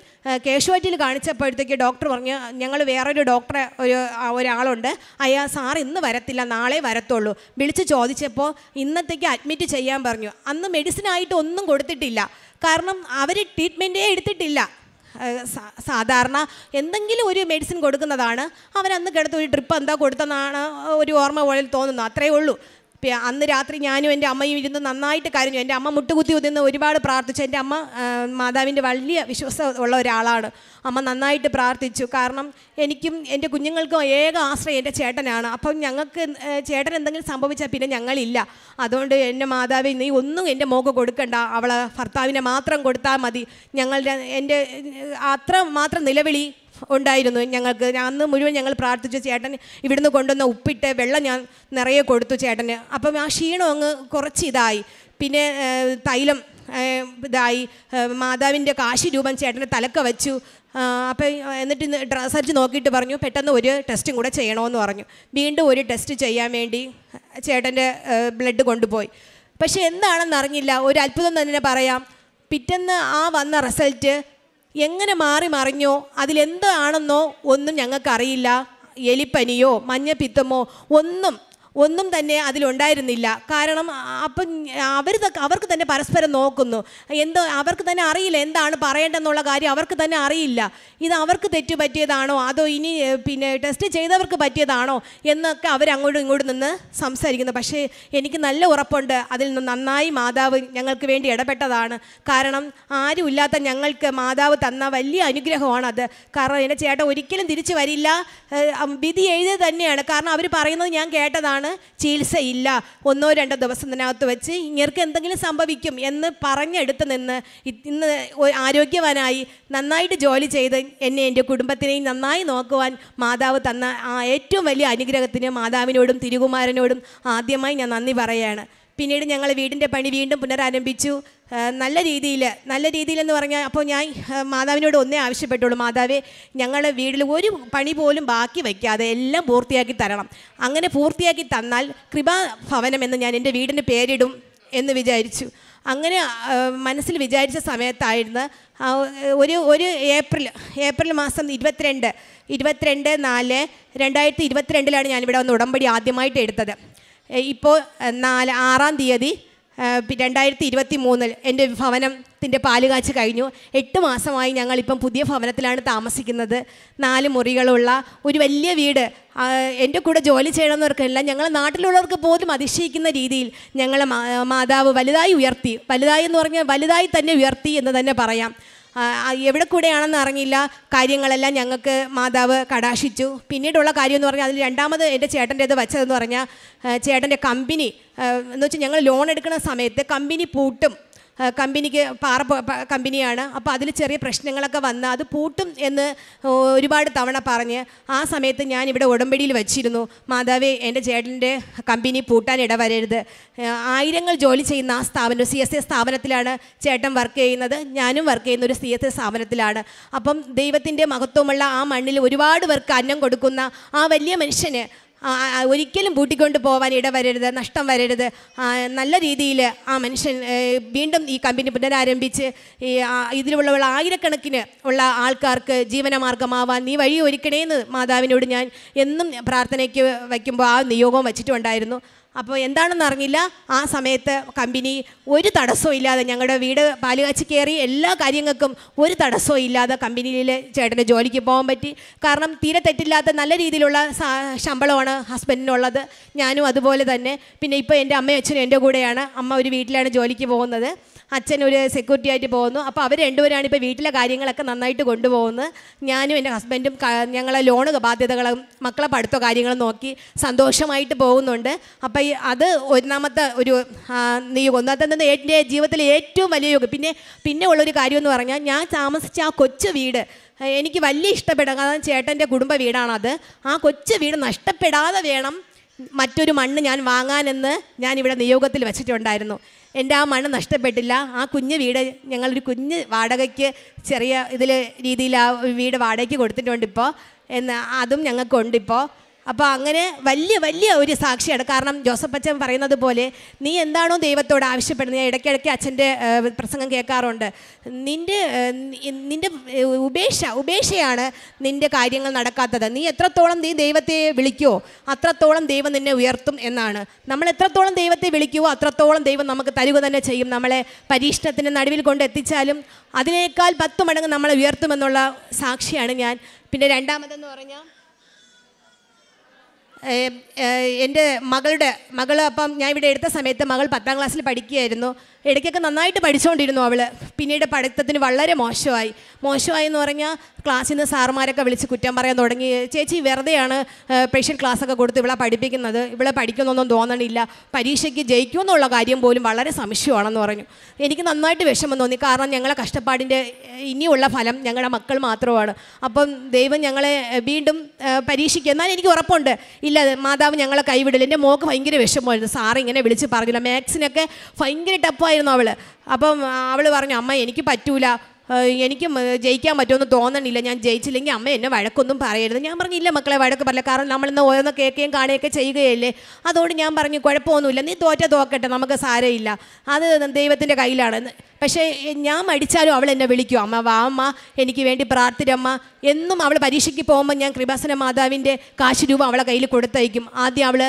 കേശുവാറ്റിൽ കാണിച്ചപ്പോഴത്തേക്ക് ഡോക്ടർ പറഞ്ഞു ഞങ്ങൾ വേറൊരു ഡോക്ടറെ ഒരു ഒരാളുണ്ട് അയാൾ സാർ ഇന്ന് വരത്തില്ല നാളെ വരത്തുള്ളൂ വിളിച്ച് ചോദിച്ചപ്പോൾ ഇന്നത്തേക്ക് അഡ്മിറ്റ് ചെയ്യാൻ പറഞ്ഞു അന്ന് മെഡിസിനായിട്ട് ഒന്നും കൊടുത്തിട്ടില്ല കാരണം അവർ ട്രീറ്റ്മെൻറ്റേ എടുത്തിട്ടില്ല സാധാരണ എന്തെങ്കിലും ഒരു മെഡിസിൻ കൊടുക്കുന്നതാണ് അവരന്ന് കിടത്ത് ഒരു ഡ്രിപ്പ് എന്താ കൊടുത്തതെന്നാണ് ഒരു ഓർമ്മ പോലെ തോന്നുന്നു അത്രയേ ഉള്ളൂ അന്ന് രാത്രി ഞാനും എൻ്റെ അമ്മയും ഇരുന്ന് നന്നായിട്ട് കരഞ്ഞു എൻ്റെ അമ്മ മുട്ടുകുത്തി ഉതിന്ന് ഒരുപാട് പ്രാർത്ഥിച്ചു എൻ്റെ അമ്മ മാതാവിൻ്റെ വലിയ വിശ്വാസം ഉള്ള ഒരാളാണ് അമ്മ നന്നായിട്ട് പ്രാർത്ഥിച്ചു കാരണം എനിക്കും എൻ്റെ കുഞ്ഞുങ്ങൾക്കും ഏക ആശ്രയം എൻ്റെ ചേട്ടനാണ് അപ്പം ഞങ്ങൾക്ക് ചേട്ടൻ എന്തെങ്കിലും സംഭവിച്ചാൽ പിന്നെ ഞങ്ങളില്ല അതുകൊണ്ട് എൻ്റെ മാതാവ് നീ ഒന്നും എൻ്റെ മോക്ക് കൊടുക്കണ്ട അവളെ ഭർത്താവിനെ മാത്രം കൊടുത്താൽ മതി ഞങ്ങളുടെ എൻ്റെ അത്ര മാത്രം നിലവിളി ഉണ്ടായിരുന്നു ഞങ്ങൾക്ക് അന്ന് മുഴുവൻ ഞങ്ങൾ പ്രാർത്ഥിച്ചു ചേട്ടൻ ഇവിടുന്ന് കൊണ്ടുവന്ന ഉപ്പിട്ട് വെള്ളം ഞാൻ നിറയെ കൊടുത്തു ചേട്ടന് അപ്പം ആ ക്ഷീണം അങ്ങ് കുറച്ച് ഇതായി പിന്നെ തൈലം ഇതായി മാതാവിൻ്റെ കാശി രൂപം ചേട്ടൻ്റെ തലക്ക വെച്ചു അപ്പോൾ എന്നിട്ട് ഡ്രസ് അടിച്ച് നോക്കിയിട്ട് പറഞ്ഞു പെട്ടെന്ന് ഒരു ടെസ്റ്റും കൂടെ ചെയ്യണമെന്ന് പറഞ്ഞു വീണ്ടും ഒരു ടെസ്റ്റ് ചെയ്യാൻ വേണ്ടി ചേട്ടൻ്റെ ബ്ലഡ് കൊണ്ടുപോയി പക്ഷേ എന്താണെന്ന് അറിഞ്ഞില്ല ഒരു അത്ഭുതം തന്നെ പറയാം പിറ്റേന്ന് ആ വന്ന റിസൾട്ട് എങ്ങനെ മാറി മറിഞ്ഞോ അതിലെന്താണെന്നോ ഒന്നും ഞങ്ങൾക്കറിയില്ല എലിപ്പനിയോ മഞ്ഞപ്പിത്തമോ ഒന്നും ഒന്നും തന്നെ അതിലുണ്ടായിരുന്നില്ല കാരണം അപ്പം അവർ അവർക്ക് തന്നെ പരസ്പരം നോക്കുന്നു എന്തോ അവർക്ക് തന്നെ അറിയില്ല എന്താണ് പറയേണ്ടതെന്നുള്ള കാര്യം അവർക്ക് തന്നെ അറിയില്ല ഇത് അവർക്ക് തെറ്റ് പറ്റിയതാണോ അതോ ഇനി പിന്നെ ടെസ്റ്റ് ചെയ്തവർക്ക് പറ്റിയതാണോ എന്നൊക്കെ അവരങ്ങോട്ടും ഇങ്ങോട്ടും നിന്ന് സംസാരിക്കുന്നു പക്ഷേ എനിക്ക് നല്ല ഉറപ്പുണ്ട് അതിൽ നിന്ന് നന്നായി മാതാവ് ഞങ്ങൾക്ക് വേണ്ടി ഇടപെട്ടതാണ് കാരണം ആരുമില്ലാത്ത ഞങ്ങൾക്ക് മാതാവ് തന്ന വലിയ അനുഗ്രഹമാണത് കാരണം എൻ്റെ ചേട്ടൻ ഒരിക്കലും തിരിച്ചു വരില്ല വിധി എഴുതി തന്നെയാണ് കാരണം അവർ പറയുന്നത് ഞാൻ കേട്ടതാണ് എന്താണ് ചികിത്സയില്ല ഒന്നോ രണ്ടോ ദിവസത്തിനകത്ത് വെച്ച് ഇങ്ങർക്ക് എന്തെങ്കിലും സംഭവിക്കും എന്ന് പറഞ്ഞെടുത്ത് നിന്ന് ഇന്ന് ആരോഗ്യവാനായി നന്നായിട്ട് ജോലി ചെയ്ത് എന്നെ എൻ്റെ കുടുംബത്തിനെയും നന്നായി നോക്കുവാൻ മാതാവ് തന്ന ആ ഏറ്റവും വലിയ അനുഗ്രഹത്തിന് മാതാവിനോടും തിരുകുമാരനോടും ആദ്യമായി ഞാൻ നന്ദി പറയുകയാണ് പിന്നീട് ഞങ്ങൾ വീടിൻ്റെ പണി വീണ്ടും പുനരാരംഭിച്ചു നല്ല രീതിയിൽ നല്ല രീതിയിലെന്ന് പറഞ്ഞാൽ അപ്പോൾ ഞാൻ മാതാവിനോട് ഒന്നേ ആവശ്യപ്പെട്ടുള്ളൂ മാതാവേ ഞങ്ങൾ വീട്ടിൽ ഒരു പണി പോലും ബാക്കി വയ്ക്കാതെ എല്ലാം പൂർത്തിയാക്കി തരണം അങ്ങനെ പൂർത്തിയാക്കി തന്നാൽ കൃപാഭവനം എന്ന് ഞാൻ എൻ്റെ വീടിൻ്റെ പേരിടും എന്ന് വിചാരിച്ചു അങ്ങനെ മനസ്സിൽ വിചാരിച്ച സമയത്തായിരുന്നു ഒരു ഒരു ഏപ്രിൽ ഏപ്രിൽ മാസം ഇരുപത്തിരണ്ട് ഇരുപത്തിരണ്ട് നാല് രണ്ടായിരത്തി ഇരുപത്തിരണ്ടിലാണ് ഞാനിവിടെ വന്ന് ഉടമ്പടി ആദ്യമായിട്ട് എടുത്തത് ഇപ്പോൾ നാല് ആറാം തീയതി രണ്ടായിരത്തി ഇരുപത്തി മൂന്നിൽ എൻ്റെ ഭവനത്തിൻ്റെ പാല് കാച്ച് കഴിഞ്ഞു എട്ട് മാസമായി ഞങ്ങളിപ്പം പുതിയ ഭവനത്തിലാണ് താമസിക്കുന്നത് നാല് മുറികളുള്ള ഒരു വലിയ വീട് എൻ്റെ കൂടെ ജോലി ചെയ്യണമെന്നവർക്കെല്ലാം ഞങ്ങൾ നാട്ടിലുള്ളവർക്ക് പോലും അതിശയിക്കുന്ന രീതിയിൽ ഞങ്ങളെ മാതാവ് വലുതായി ഉയർത്തി വലുതായി എന്ന് പറഞ്ഞാൽ വലുതായി തന്നെ ഉയർത്തി എന്ന് തന്നെ പറയാം എവിടെ കൂടെയാണെന്ന് അറിഞ്ഞില്ല കാര്യങ്ങളെല്ലാം ഞങ്ങൾക്ക് മാതാവ് കടാശിച്ചു പിന്നീടുള്ള കാര്യം എന്ന് പറഞ്ഞാൽ അതിൽ രണ്ടാമത് എൻ്റെ ഇത് വച്ചതെന്ന് പറഞ്ഞാൽ ചേട്ടൻ്റെ കമ്പനി എന്ന് വെച്ചാൽ ഞങ്ങൾ ലോൺ എടുക്കുന്ന സമയത്ത് കമ്പനി പൂട്ടും കമ്പനിക്ക് പാറ കമ്പനിയാണ് അപ്പോൾ അതിൽ ചെറിയ പ്രശ്നങ്ങളൊക്കെ വന്ന് അത് പൂട്ടും എന്ന് ഒരുപാട് തവണ പറഞ്ഞ് ആ സമയത്ത് ഞാൻ ഇവിടെ ഉടമ്പടിയിൽ വച്ചിരുന്നു മാതാവേ എൻ്റെ ചേട്ടൻ്റെ കമ്പനി പൂട്ടാൻ ഇടവരരുത് ആയിരങ്ങൾ ജോലി ചെയ്യുന്ന ആ സ്ഥാപനം സി എസ് എ സ്ഥാപനത്തിലാണ് ചേട്ടൻ വർക്ക് ചെയ്യുന്നത് ഞാനും വർക്ക് ചെയ്യുന്ന ഒരു സി എസ് എ സ്ഥാപനത്തിലാണ് അപ്പം ദൈവത്തിൻ്റെ മഹത്വമുള്ള ആ മണ്ണിൽ ഒരുപാട് പേർക്ക് അന്നം കൊടുക്കുന്ന ആ വലിയ മനുഷ്യന് ഒരിക്കലും പൂട്ടിക്കൊണ്ട് പോകാൻ ഇടവരരുത് നഷ്ടം വരരുത് നല്ല രീതിയിൽ ആ മനുഷ്യൻ വീണ്ടും ഈ കമ്പനി പുനരാരംഭിച്ച് ഈ ഇതിലുള്ള ആയിരക്കണക്കിന് ഉള്ള ആൾക്കാർക്ക് ജീവനമാർഗമാവാൻ നീ വഴി ഒരുക്കണേന്ന് മാതാവിനോട് ഞാൻ എന്നും പ്രാർത്ഥനയ്ക്ക് വയ്ക്കുമ്പോൾ ആ നിയോഗം വച്ചിട്ടുണ്ടായിരുന്നു അപ്പോൾ എന്താണെന്ന് അറിഞ്ഞില്ല ആ സമയത്ത് കമ്പനി ഒരു തടസ്സവും ഇല്ലാതെ ഞങ്ങളുടെ വീട് പാലുകാച്ചി കയറി എല്ലാ കാര്യങ്ങൾക്കും ഒരു തടസ്സവും ഇല്ലാതെ കമ്പനിയിൽ ചേട്ടന് ജോലിക്ക് പോകാൻ പറ്റി കാരണം തീരെ തെറ്റില്ലാത്ത നല്ല രീതിയിലുള്ള ശമ്പളമാണ് ഹസ്ബൻഡിനുള്ളത് ഞാനും അതുപോലെ തന്നെ പിന്നെ ഇപ്പോൾ എൻ്റെ അമ്മയും അച്ഛനും എൻ്റെ കൂടെയാണ് അമ്മ ഒരു വീട്ടിലാണ് ജോലിക്ക് പോകുന്നത് അച്ഛൻ ഒരു സെക്യൂരിറ്റി ആയിട്ട് പോകുന്നു അപ്പോൾ അവർ രണ്ടുപേരാണ് ഇപ്പോൾ വീട്ടിലെ കാര്യങ്ങളൊക്കെ നന്നായിട്ട് കൊണ്ടുപോകുന്നത് ഞാനും എൻ്റെ ഹസ്ബൻഡും ഞങ്ങളെ ലോണ് ബാധ്യതകളും മക്കളെ പഠിത്തോ കാര്യങ്ങളും നോക്കി സന്തോഷമായിട്ട് പോകുന്നുണ്ട് അപ്പോൾ അത് ഒന്നാമത്തെ ഒരു നിയോഗം ഒന്നാമത്തെ എൻ്റെ ജീവിതത്തിലെ ഏറ്റവും വലിയ യോഗം പിന്നെ പിന്നെ ഉള്ളൊരു കാര്യം എന്ന് പറഞ്ഞാൽ ഞാൻ താമസിച്ച ആ കൊച്ചു വീട് എനിക്ക് വലിയ ഇഷ്ടപ്പെടുക കാരണം ചേട്ടൻ്റെ കുടുംബ വീടാണത് ആ കൊച്ചു വീട് നഷ്ടപ്പെടാതെ വേണം മറ്റൊരു മണ്ണ് ഞാൻ വാങ്ങാനെന്ന് ഞാൻ ഇവിടെ നിയോഗത്തിൽ വെച്ചിട്ടുണ്ടായിരുന്നു എൻ്റെ ആ മണ്ണ് നഷ്ടപ്പെട്ടില്ല ആ കുഞ്ഞു വീട് ഞങ്ങളൊരു കുഞ്ഞ് വാടകയ്ക്ക് ചെറിയ ഇതിൽ രീതിയിൽ ആ വീട് വാടകയ്ക്ക് കൊടുത്തിട്ടുണ്ട് ഇപ്പോൾ എന്ന് അതും ഞങ്ങൾക്കുണ്ട് ഇപ്പോൾ അപ്പോൾ അങ്ങനെ വലിയ വലിയ ഒരു സാക്ഷിയാണ് കാരണം ജോസഫ് അച്ഛൻ പറയുന്നത് പോലെ നീ എന്താണോ ദൈവത്തോട് ആവശ്യപ്പെടുന്നത് ഞാൻ ഇടയ്ക്കിടയ്ക്ക് അച്ഛൻ്റെ പ്രസംഗം കേൾക്കാറുണ്ട് നിൻ്റെ നിൻ്റെ ഉപേക്ഷ ഉപേക്ഷയാണ് നിൻ്റെ കാര്യങ്ങൾ നടക്കാത്തത് നീ എത്രത്തോളം നീ ദൈവത്തെ വിളിക്കുമോ അത്രത്തോളം ദൈവം നിന്നെ ഉയർത്തും എന്നാണ് നമ്മൾ എത്രത്തോളം ദൈവത്തെ വിളിക്കുമോ അത്രത്തോളം ദൈവം നമുക്ക് തരുക തന്നെ ചെയ്യും നമ്മളെ പരീക്ഷണത്തിൻ്റെ നടുവിൽ കൊണ്ട് എത്തിച്ചാലും അതിനേക്കാൾ പത്ത് മടങ്ങ് നമ്മളെ ഉയർത്തുമെന്നുള്ള സാക്ഷിയാണ് ഞാൻ പിന്നെ രണ്ടാമതെന്ന് പറഞ്ഞാൽ എൻ്റെ മകളുടെ മകൾ അപ്പം ഞാൻ ഇവിടെ എടുത്ത സമയത്ത് മകൾ പത്താം ക്ലാസ്സിൽ പഠിക്കുകയായിരുന്നു ഇടയ്ക്കൊക്കെ നന്നായിട്ട് പഠിച്ചുകൊണ്ടിരുന്നു അവൾ പിന്നീട് പഠിത്തത്തിന് വളരെ മോശമായി മോശമായി എന്ന് പറഞ്ഞാൽ ക്ലാസ്സിൽ നിന്ന് സാറുമാരൊക്കെ വിളിച്ച് കുറ്റം പറയാൻ തുടങ്ങി ചേച്ചി വെറുതെയാണ് ക്ലാസ് ക്ലാസ്സൊക്കെ കൊടുത്ത് ഇവിടെ പഠിപ്പിക്കുന്നത് ഇവിടെ പഠിക്കുന്നൊന്നും തോന്നണില്ല പരീക്ഷയ്ക്ക് ജയിക്കുമെന്നുള്ള കാര്യം പോലും വളരെ സംശയമാണെന്ന് പറഞ്ഞു എനിക്ക് നന്നായിട്ട് വിഷമം തോന്നി കാരണം ഞങ്ങളെ കഷ്ടപ്പാടിൻ്റെ ഇനിയുള്ള ഫലം ഞങ്ങളുടെ മക്കൾ മാത്രമാണ് അപ്പം ദൈവം ഞങ്ങളെ വീണ്ടും പരീക്ഷിക്കുക എന്നാൽ എനിക്ക് ഉറപ്പുണ്ട് ഇല്ല മാതാവ് ഞങ്ങളെ കൈവിടില്ല എൻ്റെ മോക്ക് ഭയങ്കര വിഷമമായിരുന്നു സാറ് ഇങ്ങനെ വിളിച്ച് പറഞ്ഞില്ല മാത്സിനൊക്കെ ഭയങ്കര ടഫായിരുന്നു അവൾ അപ്പം അവൾ പറഞ്ഞു അമ്മ എനിക്ക് പറ്റൂല എനിക്ക് ജയിക്കാൻ പറ്റുമെന്ന് തോന്നണില്ല ഞാൻ ജയിച്ചില്ലെങ്കിൽ അമ്മ എന്നെ വഴക്കൊന്നും പറയരുത് ഞാൻ പറഞ്ഞില്ല മക്കളെ വഴക്ക് പറയില്ല കാരണം നമ്മളിന്ന് ഓരോന്ന് കേൾക്കുകയും കാണുകയൊക്കെ ചെയ്യുകയല്ലേ അതുകൊണ്ട് ഞാൻ പറഞ്ഞു കുഴപ്പമൊന്നുമില്ല നീ തോറ്റ തോക്കട്ടെ നമുക്ക് സാരമില്ല അത് ദൈവത്തിൻ്റെ കയ്യിലാണ് പക്ഷേ ഞാൻ മടിച്ചാലും അവൾ എന്നെ വിളിക്കും അമ്മ വാ അമ്മ എനിക്ക് വേണ്ടി പ്രാർത്ഥിരമ്മ എന്നും അവൾ പരീക്ഷയ്ക്ക് പോകുമ്പോൾ ഞാൻ കൃപാസന മാതാവിൻ്റെ കാശ് രൂപ അവളെ കയ്യിൽ കൊടുത്തയക്കും ആദ്യം അവൾ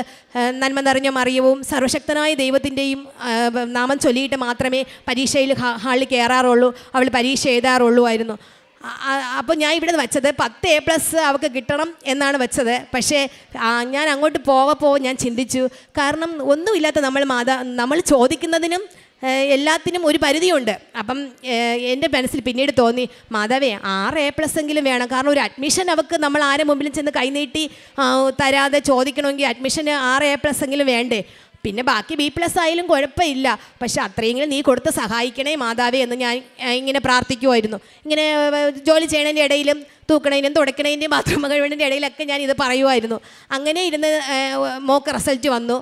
നന്മ നിറഞ്ഞ മറിയവും സർവശക്തനായ ദൈവത്തിൻ്റെയും നാമം ചൊല്ലിയിട്ട് മാത്രമേ പരീക്ഷയിൽ ഹാളിൽ കയറാറുള്ളൂ അവൾ പരീക്ഷ എഴുതാറുള്ളൂ ആയിരുന്നു അപ്പോൾ ഞാൻ ഇവിടെ വെച്ചത് പത്ത് എ പ്ലസ് അവൾക്ക് കിട്ടണം എന്നാണ് വെച്ചത് പക്ഷേ ഞാൻ അങ്ങോട്ട് പോവപ്പോൾ ഞാൻ ചിന്തിച്ചു കാരണം ഒന്നുമില്ലാത്ത നമ്മൾ മാതാ നമ്മൾ ചോദിക്കുന്നതിനും എല്ലാത്തിനും ഒരു പരിധിയുണ്ട് അപ്പം എൻ്റെ മനസ്സിൽ പിന്നീട് തോന്നി മാധവേ ആറ് എ പ്ലസ് എങ്കിലും വേണം കാരണം ഒരു അഡ്മിഷൻ അവൾക്ക് നമ്മൾ ആരെ മുമ്പിലും ചെന്ന് കൈനീട്ടി തരാതെ ചോദിക്കണമെങ്കിൽ അഡ്മിഷന് ആറ് എ പ്ലസ് എങ്കിലും വേണ്ടേ പിന്നെ ബാക്കി ബി പ്ലസ് ആയാലും കുഴപ്പമില്ല പക്ഷെ അത്രയെങ്കിലും നീ കൊടുത്ത് സഹായിക്കണേ മാതാവേ എന്ന് ഞാൻ ഇങ്ങനെ പ്രാർത്ഥിക്കുമായിരുന്നു ഇങ്ങനെ ജോലി ചെയ്യണതിൻ്റെ ഇടയിലും തൂക്കണതിനും തുടക്കണതിൻ്റെയും ബാത്റൂം കഴുകണതിൻ്റെ ഇടയിലൊക്കെ ഞാൻ ഇത് പറയുമായിരുന്നു അങ്ങനെ ഇരുന്ന് മോക്ക് റിസൾട്ട് വന്നു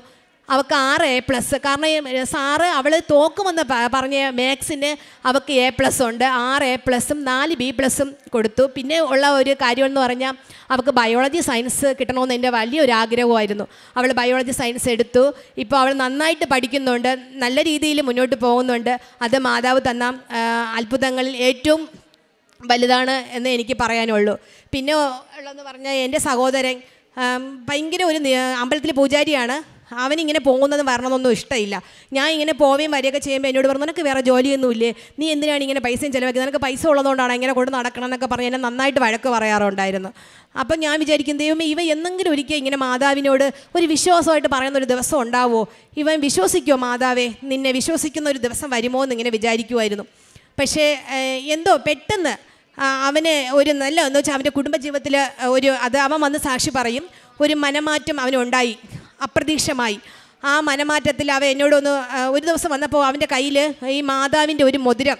അവൾക്ക് ആറ് എ പ്ലസ് കാരണം സാറ് അവൾ തോക്കുമെന്ന് പറഞ്ഞ മാത്സിന് അവൾക്ക് എ പ്ലസ് ഉണ്ട് ആറ് എ പ്ലസും നാല് ബി പ്ലസും കൊടുത്തു പിന്നെ ഉള്ള ഒരു കാര്യമെന്ന് പറഞ്ഞാൽ അവൾക്ക് ബയോളജി സയൻസ് കിട്ടണമെന്ന് എൻ്റെ വലിയൊരു ആഗ്രഹമായിരുന്നു അവൾ ബയോളജി സയൻസ് എടുത്തു ഇപ്പോൾ അവൾ നന്നായിട്ട് പഠിക്കുന്നുണ്ട് നല്ല രീതിയിൽ മുന്നോട്ട് പോകുന്നുണ്ട് അത് മാതാവ് തന്ന അത്ഭുതങ്ങളിൽ ഏറ്റവും വലുതാണ് എന്ന് എനിക്ക് പറയാനുള്ളൂ പിന്നെ ഉള്ളതെന്ന് പറഞ്ഞാൽ എൻ്റെ സഹോദരൻ ഭയങ്കര ഒരു അമ്പലത്തിലെ പൂജാരിയാണ് അവനിങ്ങനെ പോകുന്നതും വരണമെന്നൊന്നും ഇഷ്ടമില്ല ഞാൻ ഇങ്ങനെ പോവുകയും വരികയൊക്കെ ചെയ്യുമ്പോൾ എന്നോട് പറഞ്ഞു നിനക്ക് വേറെ ജോലിയൊന്നുമില്ലേ നീ എന്തിനാണ് ഇങ്ങനെ പൈസയും ചിലവാക്കുന്നത് നിനക്ക് പൈസ ഉള്ളതുകൊണ്ടാണ് ഇങ്ങനെ കൊണ്ട് നടക്കണം എന്നൊക്കെ പറഞ്ഞ് എന്നെ നന്നായിട്ട് വഴക്ക് പറയാറുണ്ടായിരുന്നു അപ്പം ഞാൻ വിചാരിക്കും ദൈവമേ ഇവ എന്നെങ്കിലും ഒരിക്കൽ ഇങ്ങനെ മാതാവിനോട് ഒരു വിശ്വാസമായിട്ട് പറയുന്ന ഒരു ദിവസം ഉണ്ടാവുമോ ഇവൻ വിശ്വസിക്കുമോ മാതാവേ നിന്നെ വിശ്വസിക്കുന്ന ഒരു ദിവസം വരുമോ ഇങ്ങനെ വിചാരിക്കുമായിരുന്നു പക്ഷേ എന്തോ പെട്ടെന്ന് അവന് ഒരു നല്ല എന്ന് വെച്ചാൽ അവൻ്റെ കുടുംബജീവിതത്തിൽ ഒരു അത് അവൻ വന്ന് സാക്ഷി പറയും ഒരു മനമാറ്റം അവനുണ്ടായി അപ്രതീക്ഷമായി ആ മനമാറ്റത്തിൽ അവ എന്നോടൊന്ന് ഒരു ദിവസം വന്നപ്പോൾ അവൻ്റെ കയ്യിൽ ഈ മാതാവിൻ്റെ ഒരു മധുരം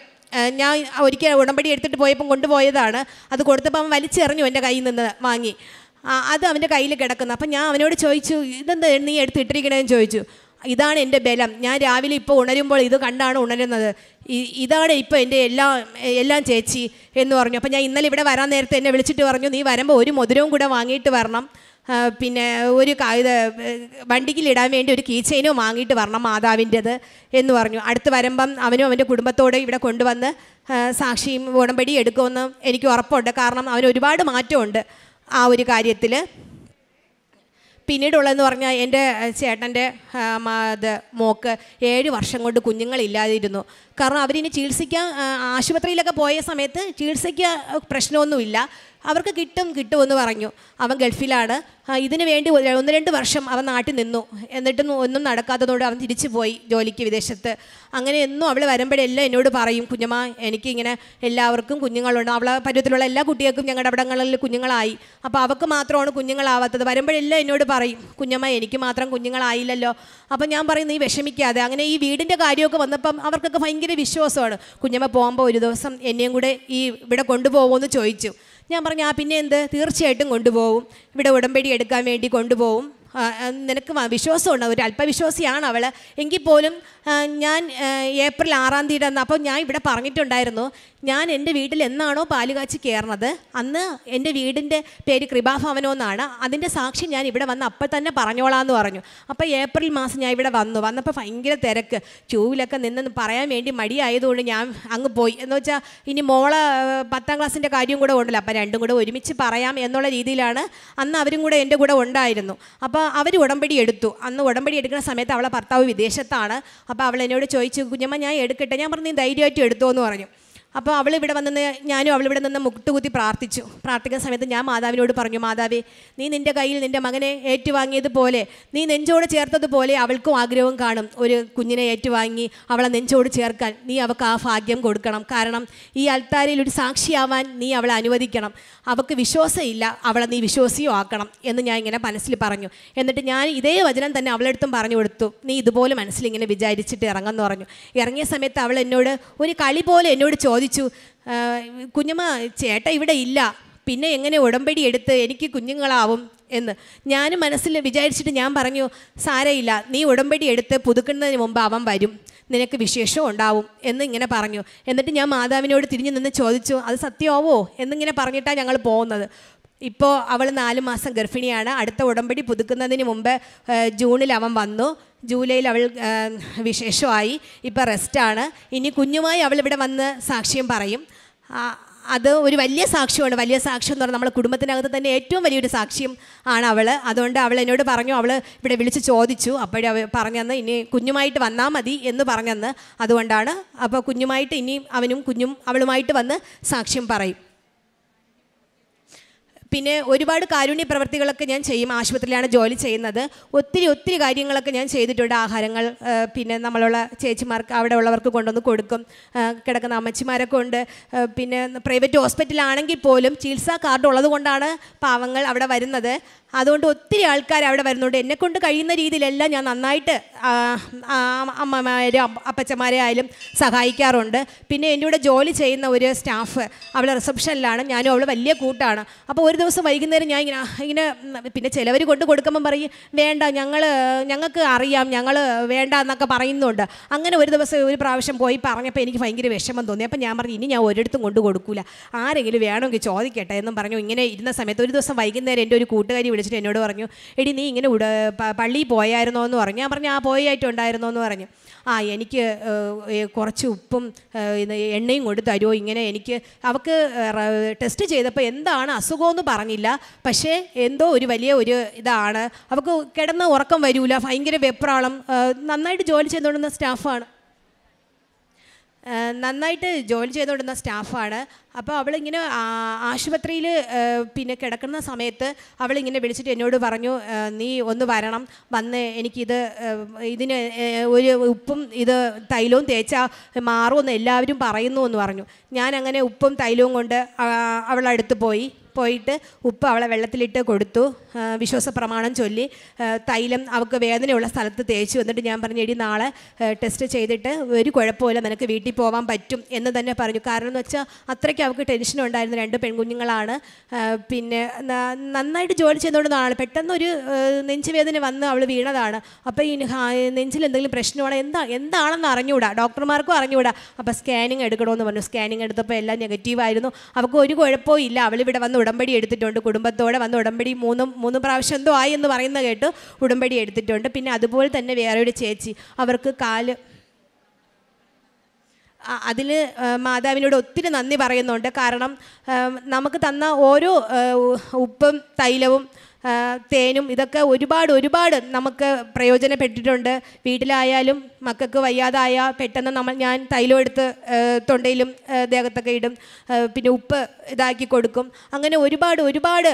ഞാൻ ഒരിക്കൽ ഉടമ്പടി എടുത്തിട്ട് പോയപ്പം കൊണ്ടുപോയതാണ് അത് കൊടുത്തപ്പോൾ അവൻ വലിച്ചെറിഞ്ഞു എൻ്റെ കയ്യിൽ നിന്ന് വാങ്ങി അത് അവൻ്റെ കയ്യിൽ കിടക്കുന്നു അപ്പം ഞാൻ അവനോട് ചോദിച്ചു ഇതെന്താ നീ എടുത്തിട്ടിരിക്കണേന്ന് ചോദിച്ചു ഇതാണ് എൻ്റെ ബലം ഞാൻ രാവിലെ ഇപ്പോൾ ഉണരുമ്പോൾ ഇത് കണ്ടാണ് ഉണരുന്നത് ഇതാണ് ഇപ്പോൾ എൻ്റെ എല്ലാം എല്ലാം ചേച്ചി എന്ന് പറഞ്ഞു അപ്പോൾ ഞാൻ ഇന്നലെ ഇവിടെ വരാൻ നേരത്തെ എന്നെ വിളിച്ചിട്ട് പറഞ്ഞു നീ വരുമ്പോൾ ഒരു മധുരവും കൂടെ വാങ്ങിയിട്ട് വരണം പിന്നെ ഒരു ഇത് വണ്ടിക്കിലിടാൻ വേണ്ടി ഒരു കീ ചെയിനും വാങ്ങിയിട്ട് വരണം മാതാവിൻ്റെത് എന്ന് പറഞ്ഞു അടുത്ത് വരുമ്പം അവനും അവൻ്റെ കുടുംബത്തോടെ ഇവിടെ കൊണ്ടുവന്ന് സാക്ഷിയും ഉടമ്പടി എടുക്കുമെന്ന് എനിക്ക് ഉറപ്പുണ്ട് കാരണം അവന് ഒരുപാട് മാറ്റമുണ്ട് ആ ഒരു കാര്യത്തിൽ പിന്നീടുള്ളതെന്ന് പറഞ്ഞാൽ എൻ്റെ ചേട്ടൻ്റെ ഇത് മോക്ക് ഏഴ് വർഷം കൊണ്ട് കുഞ്ഞുങ്ങളില്ലാതിരുന്നു കാരണം അവരിനി ചികിത്സിക്കാൻ ആശുപത്രിയിലൊക്കെ പോയ സമയത്ത് ചികിത്സയ്ക്ക് പ്രശ്നമൊന്നുമില്ല അവർക്ക് കിട്ടും കിട്ടും എന്ന് പറഞ്ഞു അവൻ ഗൾഫിലാണ് ഇതിനു വേണ്ടി ഒന്ന് രണ്ട് വർഷം അവൻ നാട്ടിൽ നിന്നു എന്നിട്ടും ഒന്നും നടക്കാത്തതോട് അവൻ തിരിച്ചു പോയി ജോലിക്ക് വിദേശത്ത് അങ്ങനെ എന്നും അവൾ വരുമ്പോഴെല്ലാം എന്നോട് പറയും കുഞ്ഞമ്മ എനിക്കിങ്ങനെ എല്ലാവർക്കും കുഞ്ഞുങ്ങളുണ്ട് അവളെ പരുവത്തിലുള്ള എല്ലാ കുട്ടികൾക്കും ഞങ്ങളുടെ അവിടങ്ങളിൽ കുഞ്ഞുങ്ങളായി അപ്പോൾ അവൾക്ക് മാത്രമാണ് കുഞ്ഞുങ്ങളാവാത്തത് വരുമ്പോഴെല്ലാം എന്നോട് പറയും കുഞ്ഞമ്മ എനിക്ക് മാത്രം കുഞ്ഞുങ്ങളായില്ലല്ലോ അപ്പോൾ ഞാൻ പറയും നീ വിഷമിക്കാതെ അങ്ങനെ ഈ വീടിൻ്റെ കാര്യമൊക്കെ വന്നപ്പം അവർക്കൊക്കെ ഭയങ്കര വിശ്വാസമാണ് കുഞ്ഞമ്മ പോകുമ്പോൾ ഒരു ദിവസം എന്നെയും കൂടെ ഈ ഇവിടെ കൊണ്ടുപോകുമെന്ന് ചോദിച്ചു ഞാൻ പറഞ്ഞു ആ പിന്നെ എന്ത് തീർച്ചയായിട്ടും കൊണ്ടുപോകും ഇവിടെ ഉടമ്പടി എടുക്കാൻ വേണ്ടി കൊണ്ടുപോകും നിനക്ക് വിശ്വാസമുണ്ട് ഒരു അല്പവിശ്വാസിയാണ് അവൾ എങ്കിൽ പോലും ഞാൻ ഏപ്രിൽ ആറാം തീയതി അന്ന് അപ്പോൾ ഞാൻ ഇവിടെ പറഞ്ഞിട്ടുണ്ടായിരുന്നു ഞാൻ എൻ്റെ വീട്ടിൽ എന്നാണോ പാലുകാച്ചി കയറണത് അന്ന് എൻ്റെ വീടിൻ്റെ പേര് കൃപാഭവനോ എന്നാണ് അതിൻ്റെ സാക്ഷി ഞാൻ ഇവിടെ വന്ന് അപ്പം തന്നെ എന്ന് പറഞ്ഞു അപ്പോൾ ഏപ്രിൽ മാസം ഞാൻ ഇവിടെ വന്നു വന്നപ്പോൾ ഭയങ്കര തിരക്ക് ക്യൂവിലൊക്കെ നിന്നെന്ന് പറയാൻ വേണ്ടി മടിയായതുകൊണ്ട് ഞാൻ അങ്ങ് പോയി എന്ന് വെച്ചാൽ ഇനി മോള് പത്താം ക്ലാസ്സിൻ്റെ കാര്യം കൂടെ ഉണ്ടല്ലോ അപ്പം രണ്ടും കൂടെ ഒരുമിച്ച് പറയാം എന്നുള്ള രീതിയിലാണ് അന്ന് അവരും കൂടെ എൻ്റെ കൂടെ ഉണ്ടായിരുന്നു അപ്പോൾ അവർ ഉടമ്പടി എടുത്തു അന്ന് ഉടമ്പടി എടുക്കുന്ന സമയത്ത് അവളെ ഭർത്താവ് വിദേശത്താണ് അപ്പോൾ അവൾ എന്നോട് ചോദിച്ചു കുഞ്ഞമ്മ ഞാൻ എടുക്കട്ടെ ഞാൻ പറഞ്ഞു നീ ധൈര്യമായിട്ട് എടുത്തോ എന്ന് പറഞ്ഞു അപ്പോൾ അവൾ ഇവിടെ വന്നെന്ന് ഞാനും അവൾ ഇവിടെ നിന്ന് മുട്ടുകുത്തി പ്രാർത്ഥിച്ചു പ്രാർത്ഥിക്കുന്ന സമയത്ത് ഞാൻ മാതാവിനോട് പറഞ്ഞു മാതാവേ നീ നിൻ്റെ കയ്യിൽ നിൻ്റെ മകനെ ഏറ്റുവാങ്ങിയതുപോലെ നീ നെഞ്ചോട് ചേർത്തതുപോലെ അവൾക്കും ആഗ്രഹവും കാണും ഒരു കുഞ്ഞിനെ ഏറ്റുവാങ്ങി അവളെ നെഞ്ചോട് ചേർക്കാൻ നീ അവൾക്ക് ആ ഭാഗ്യം കൊടുക്കണം കാരണം ഈ അൽത്താരയിൽ ഒരു സാക്ഷിയാവാൻ നീ അവളെ അനുവദിക്കണം അവൾക്ക് വിശ്വാസമില്ല അവളെ നീ വിശ്വാസിയോ ആക്കണം എന്ന് ഞാൻ ഇങ്ങനെ മനസ്സിൽ പറഞ്ഞു എന്നിട്ട് ഞാൻ ഇതേ വചനം തന്നെ അവളെടുത്തും പറഞ്ഞു കൊടുത്തു നീ ഇതുപോലെ മനസ്സിലിങ്ങനെ വിചാരിച്ചിട്ട് ഇറങ്ങുമെന്ന് പറഞ്ഞു ഇറങ്ങിയ സമയത്ത് അവൾ എന്നോട് ഒരു കളി പോലെ എന്നോട് ചോദിച്ചു ചോദിച്ചു കുഞ്ഞമ്മ ചേട്ട ഇവിടെ ഇല്ല പിന്നെ എങ്ങനെ ഉടമ്പടി എടുത്ത് എനിക്ക് കുഞ്ഞുങ്ങളാവും എന്ന് ഞാൻ മനസ്സിൽ വിചാരിച്ചിട്ട് ഞാൻ പറഞ്ഞു സാരയില്ല നീ ഉടമ്പടി എടുത്ത് പുതുക്കുന്നതിന് മുമ്പ് അവൻ വരും നിനക്ക് വിശേഷം ഉണ്ടാവും എന്ന് ഇങ്ങനെ പറഞ്ഞു എന്നിട്ട് ഞാൻ മാതാവിനോട് തിരിഞ്ഞു നിന്ന് ചോദിച്ചു അത് സത്യമാവോ എന്നിങ്ങനെ പറഞ്ഞിട്ടാണ് ഞങ്ങൾ പോകുന്നത് ഇപ്പോൾ അവൾ നാല് മാസം ഗർഭിണിയാണ് അടുത്ത ഉടമ്പടി പുതുക്കുന്നതിന് മുമ്പ് ജൂണിൽ അവൻ വന്നു ജൂലൈയിൽ അവൾ വിശേഷമായി ഇപ്പോൾ റെസ്റ്റാണ് ഇനി കുഞ്ഞുമായി അവൾ ഇവിടെ വന്ന് സാക്ഷ്യം പറയും അത് ഒരു വലിയ സാക്ഷ്യമാണ് വലിയ സാക്ഷ്യം എന്ന് പറഞ്ഞാൽ നമ്മുടെ കുടുംബത്തിനകത്ത് തന്നെ ഏറ്റവും വലിയൊരു സാക്ഷ്യം ആണ് അവൾ അതുകൊണ്ട് അവൾ എന്നോട് പറഞ്ഞു അവൾ ഇവിടെ വിളിച്ച് ചോദിച്ചു അപ്പോഴേ അവ പറഞ്ഞെന്ന് ഇനി കുഞ്ഞുമായിട്ട് വന്നാൽ മതി എന്ന് പറഞ്ഞെന്ന് അതുകൊണ്ടാണ് അപ്പോൾ കുഞ്ഞുമായിട്ട് ഇനിയും അവനും കുഞ്ഞും അവളുമായിട്ട് വന്ന് സാക്ഷ്യം പറയും പിന്നെ ഒരുപാട് കാരുണ്യ പ്രവർത്തികളൊക്കെ ഞാൻ ചെയ്യും ആശുപത്രിയിലാണ് ജോലി ചെയ്യുന്നത് ഒത്തിരി ഒത്തിരി കാര്യങ്ങളൊക്കെ ഞാൻ ചെയ്തിട്ടുണ്ട് ആഹാരങ്ങൾ പിന്നെ നമ്മളുള്ള ചേച്ചിമാർക്ക് അവിടെ ഉള്ളവർക്ക് കൊണ്ടുവന്ന് കൊടുക്കും കിടക്കുന്ന അമ്മച്ചിമാരൊക്കെ ഉണ്ട് പിന്നെ പ്രൈവറ്റ് ഹോസ്പിറ്റലാണെങ്കിൽ പോലും ചികിത്സാ കാർഡ് ഉള്ളത് കൊണ്ടാണ് പാവങ്ങൾ അവിടെ വരുന്നത് അതുകൊണ്ട് ഒത്തിരി ആൾക്കാർ അവിടെ വരുന്നുണ്ട് കൊണ്ട് കഴിയുന്ന രീതിയിലെല്ലാം ഞാൻ നന്നായിട്ട് അമ്മമാരും അപ്പച്ചന്മാരെ ആയാലും സഹായിക്കാറുണ്ട് പിന്നെ എൻ്റെ കൂടെ ജോലി ചെയ്യുന്ന ഒരു സ്റ്റാഫ് അവൾ റിസപ്ഷനിലാണ് ഞാനും അവൾ വലിയ കൂട്ടാണ് അപ്പോൾ ഒരു ദിവസം വൈകുന്നേരം ഞാൻ ഇങ്ങനെ ഇങ്ങനെ പിന്നെ ചിലവർ കൊണ്ട് കൊടുക്കുമ്പം പറയും വേണ്ട ഞങ്ങൾ ഞങ്ങൾക്ക് അറിയാം ഞങ്ങൾ വേണ്ട എന്നൊക്കെ പറയുന്നുണ്ട് അങ്ങനെ ഒരു ദിവസം ഒരു പ്രാവശ്യം പോയി പറഞ്ഞപ്പോൾ എനിക്ക് ഭയങ്കര വിഷമം തോന്നി അപ്പോൾ ഞാൻ പറഞ്ഞു ഇനി ഞാൻ ഒരിടത്തും കൊണ്ട് കൊടുക്കൂല ആരെങ്കിലും വേണമെങ്കിൽ ചോദിക്കട്ടെ എന്നും പറഞ്ഞു ഇങ്ങനെ ഇരുന്ന സമയത്ത് ഒരു ദിവസം വൈകുന്നേരം എൻ്റെ ഒരു കൂട്ടുകാരി വിളിച്ചിട്ട് എന്നോട് പറഞ്ഞു എടി നീ ഇങ്ങനെ ഉട പള്ളിയിൽ പോയായിരുന്നോ എന്ന് പറഞ്ഞു ഞാൻ പറഞ്ഞു ആ പോയായിട്ടുണ്ടായിരുന്നോ എന്ന് പറഞ്ഞു ആ എനിക്ക് കുറച്ച് ഉപ്പും എണ്ണയും കൊണ്ട് തരുമോ ഇങ്ങനെ എനിക്ക് അവൾക്ക് ടെസ്റ്റ് ചെയ്തപ്പോൾ എന്താണ് അസുഖമെന്ന് പറഞ്ഞില്ല പക്ഷേ എന്തോ ഒരു വലിയ ഒരു ഇതാണ് അവൾക്ക് കിടന്ന ഉറക്കം വരില്ല ഭയങ്കര വെപ്രാളം നന്നായിട്ട് ജോലി ചെയ്തുകൊണ്ടിരുന്ന സ്റ്റാഫാണ് നന്നായിട്ട് ജോലി ചെയ്തുകൊണ്ടിരുന്ന സ്റ്റാഫാണ് അപ്പോൾ അവളിങ്ങനെ ആശുപത്രിയിൽ പിന്നെ കിടക്കുന്ന സമയത്ത് അവളിങ്ങനെ വിളിച്ചിട്ട് എന്നോട് പറഞ്ഞു നീ ഒന്ന് വരണം വന്ന് എനിക്കിത് ഇതിന് ഒരു ഉപ്പും ഇത് തൈലവും തേച്ചാൽ മാറുമെന്ന് എല്ലാവരും പറയുന്നു എന്ന് പറഞ്ഞു ഞാൻ അങ്ങനെ ഉപ്പും തൈലവും കൊണ്ട് അവളടുത്ത് പോയി പോയിട്ട് ഉപ്പ് അവളെ വെള്ളത്തിലിട്ട് കൊടുത്തു വിശ്വാസ പ്രമാണം ചൊല്ലി തൈലം അവൾക്ക് വേദനയുള്ള സ്ഥലത്ത് തേച്ചു എന്നിട്ട് ഞാൻ പറഞ്ഞു എടി നാളെ ടെസ്റ്റ് ചെയ്തിട്ട് ഒരു കുഴപ്പമില്ല നിനക്ക് വീട്ടിൽ പോകാൻ പറ്റും എന്ന് തന്നെ പറഞ്ഞു കാരണം എന്ന് വെച്ചാൽ അത്രയ്ക്ക് അവൾക്ക് ടെൻഷൻ ഉണ്ടായിരുന്നു രണ്ട് പെൺകുഞ്ഞുങ്ങളാണ് പിന്നെ നന്നായിട്ട് ജോലി നാളെ പെട്ടെന്നൊരു നെഞ്ചുവേദന വന്ന് അവൾ വീണതാണ് അപ്പോൾ ഈ നെഞ്ചിൽ എന്തെങ്കിലും പ്രശ്നമാണോ എന്താ എന്താണെന്ന് അറിഞ്ഞുകൂടാ ഡോക്ടർമാർക്കും അറിഞ്ഞുകൂടാ അപ്പോൾ സ്കാനിങ് എടുക്കണമെന്ന് പറഞ്ഞു സ്കാനിങ് എടുത്തപ്പോൾ എല്ലാം നെഗറ്റീവായിരുന്നു അവൾക്ക് ഒരു കുഴപ്പവും ഇല്ല അവൾ വന്ന് ഉടമ്പടി എടുത്തിട്ടുണ്ട് കുടുംബത്തോടെ വന്ന് ഉടമ്പടി മൂന്ന് മൂന്ന് പ്രാവശ്യം എന്തോ ആയി എന്ന് പറയുന്ന കേട്ട് ഉടമ്പടി എടുത്തിട്ടുണ്ട് പിന്നെ അതുപോലെ തന്നെ വേറൊരു ചേച്ചി അവർക്ക് കാല് അതിൽ മാതാവിനോട് ഒത്തിരി നന്ദി പറയുന്നുണ്ട് കാരണം നമുക്ക് തന്ന ഓരോ ഉപ്പും തൈലവും തേനും ഇതൊക്കെ ഒരുപാട് ഒരുപാട് നമുക്ക് പ്രയോജനപ്പെട്ടിട്ടുണ്ട് വീട്ടിലായാലും മക്കൾക്ക് വയ്യാതായ പെട്ടെന്ന് നമ്മൾ ഞാൻ തൈലം എടുത്ത് തൊണ്ടയിലും ദേഹത്തൊക്കെ ഇടും പിന്നെ ഉപ്പ് ഇതാക്കി കൊടുക്കും അങ്ങനെ ഒരുപാട് ഒരുപാട്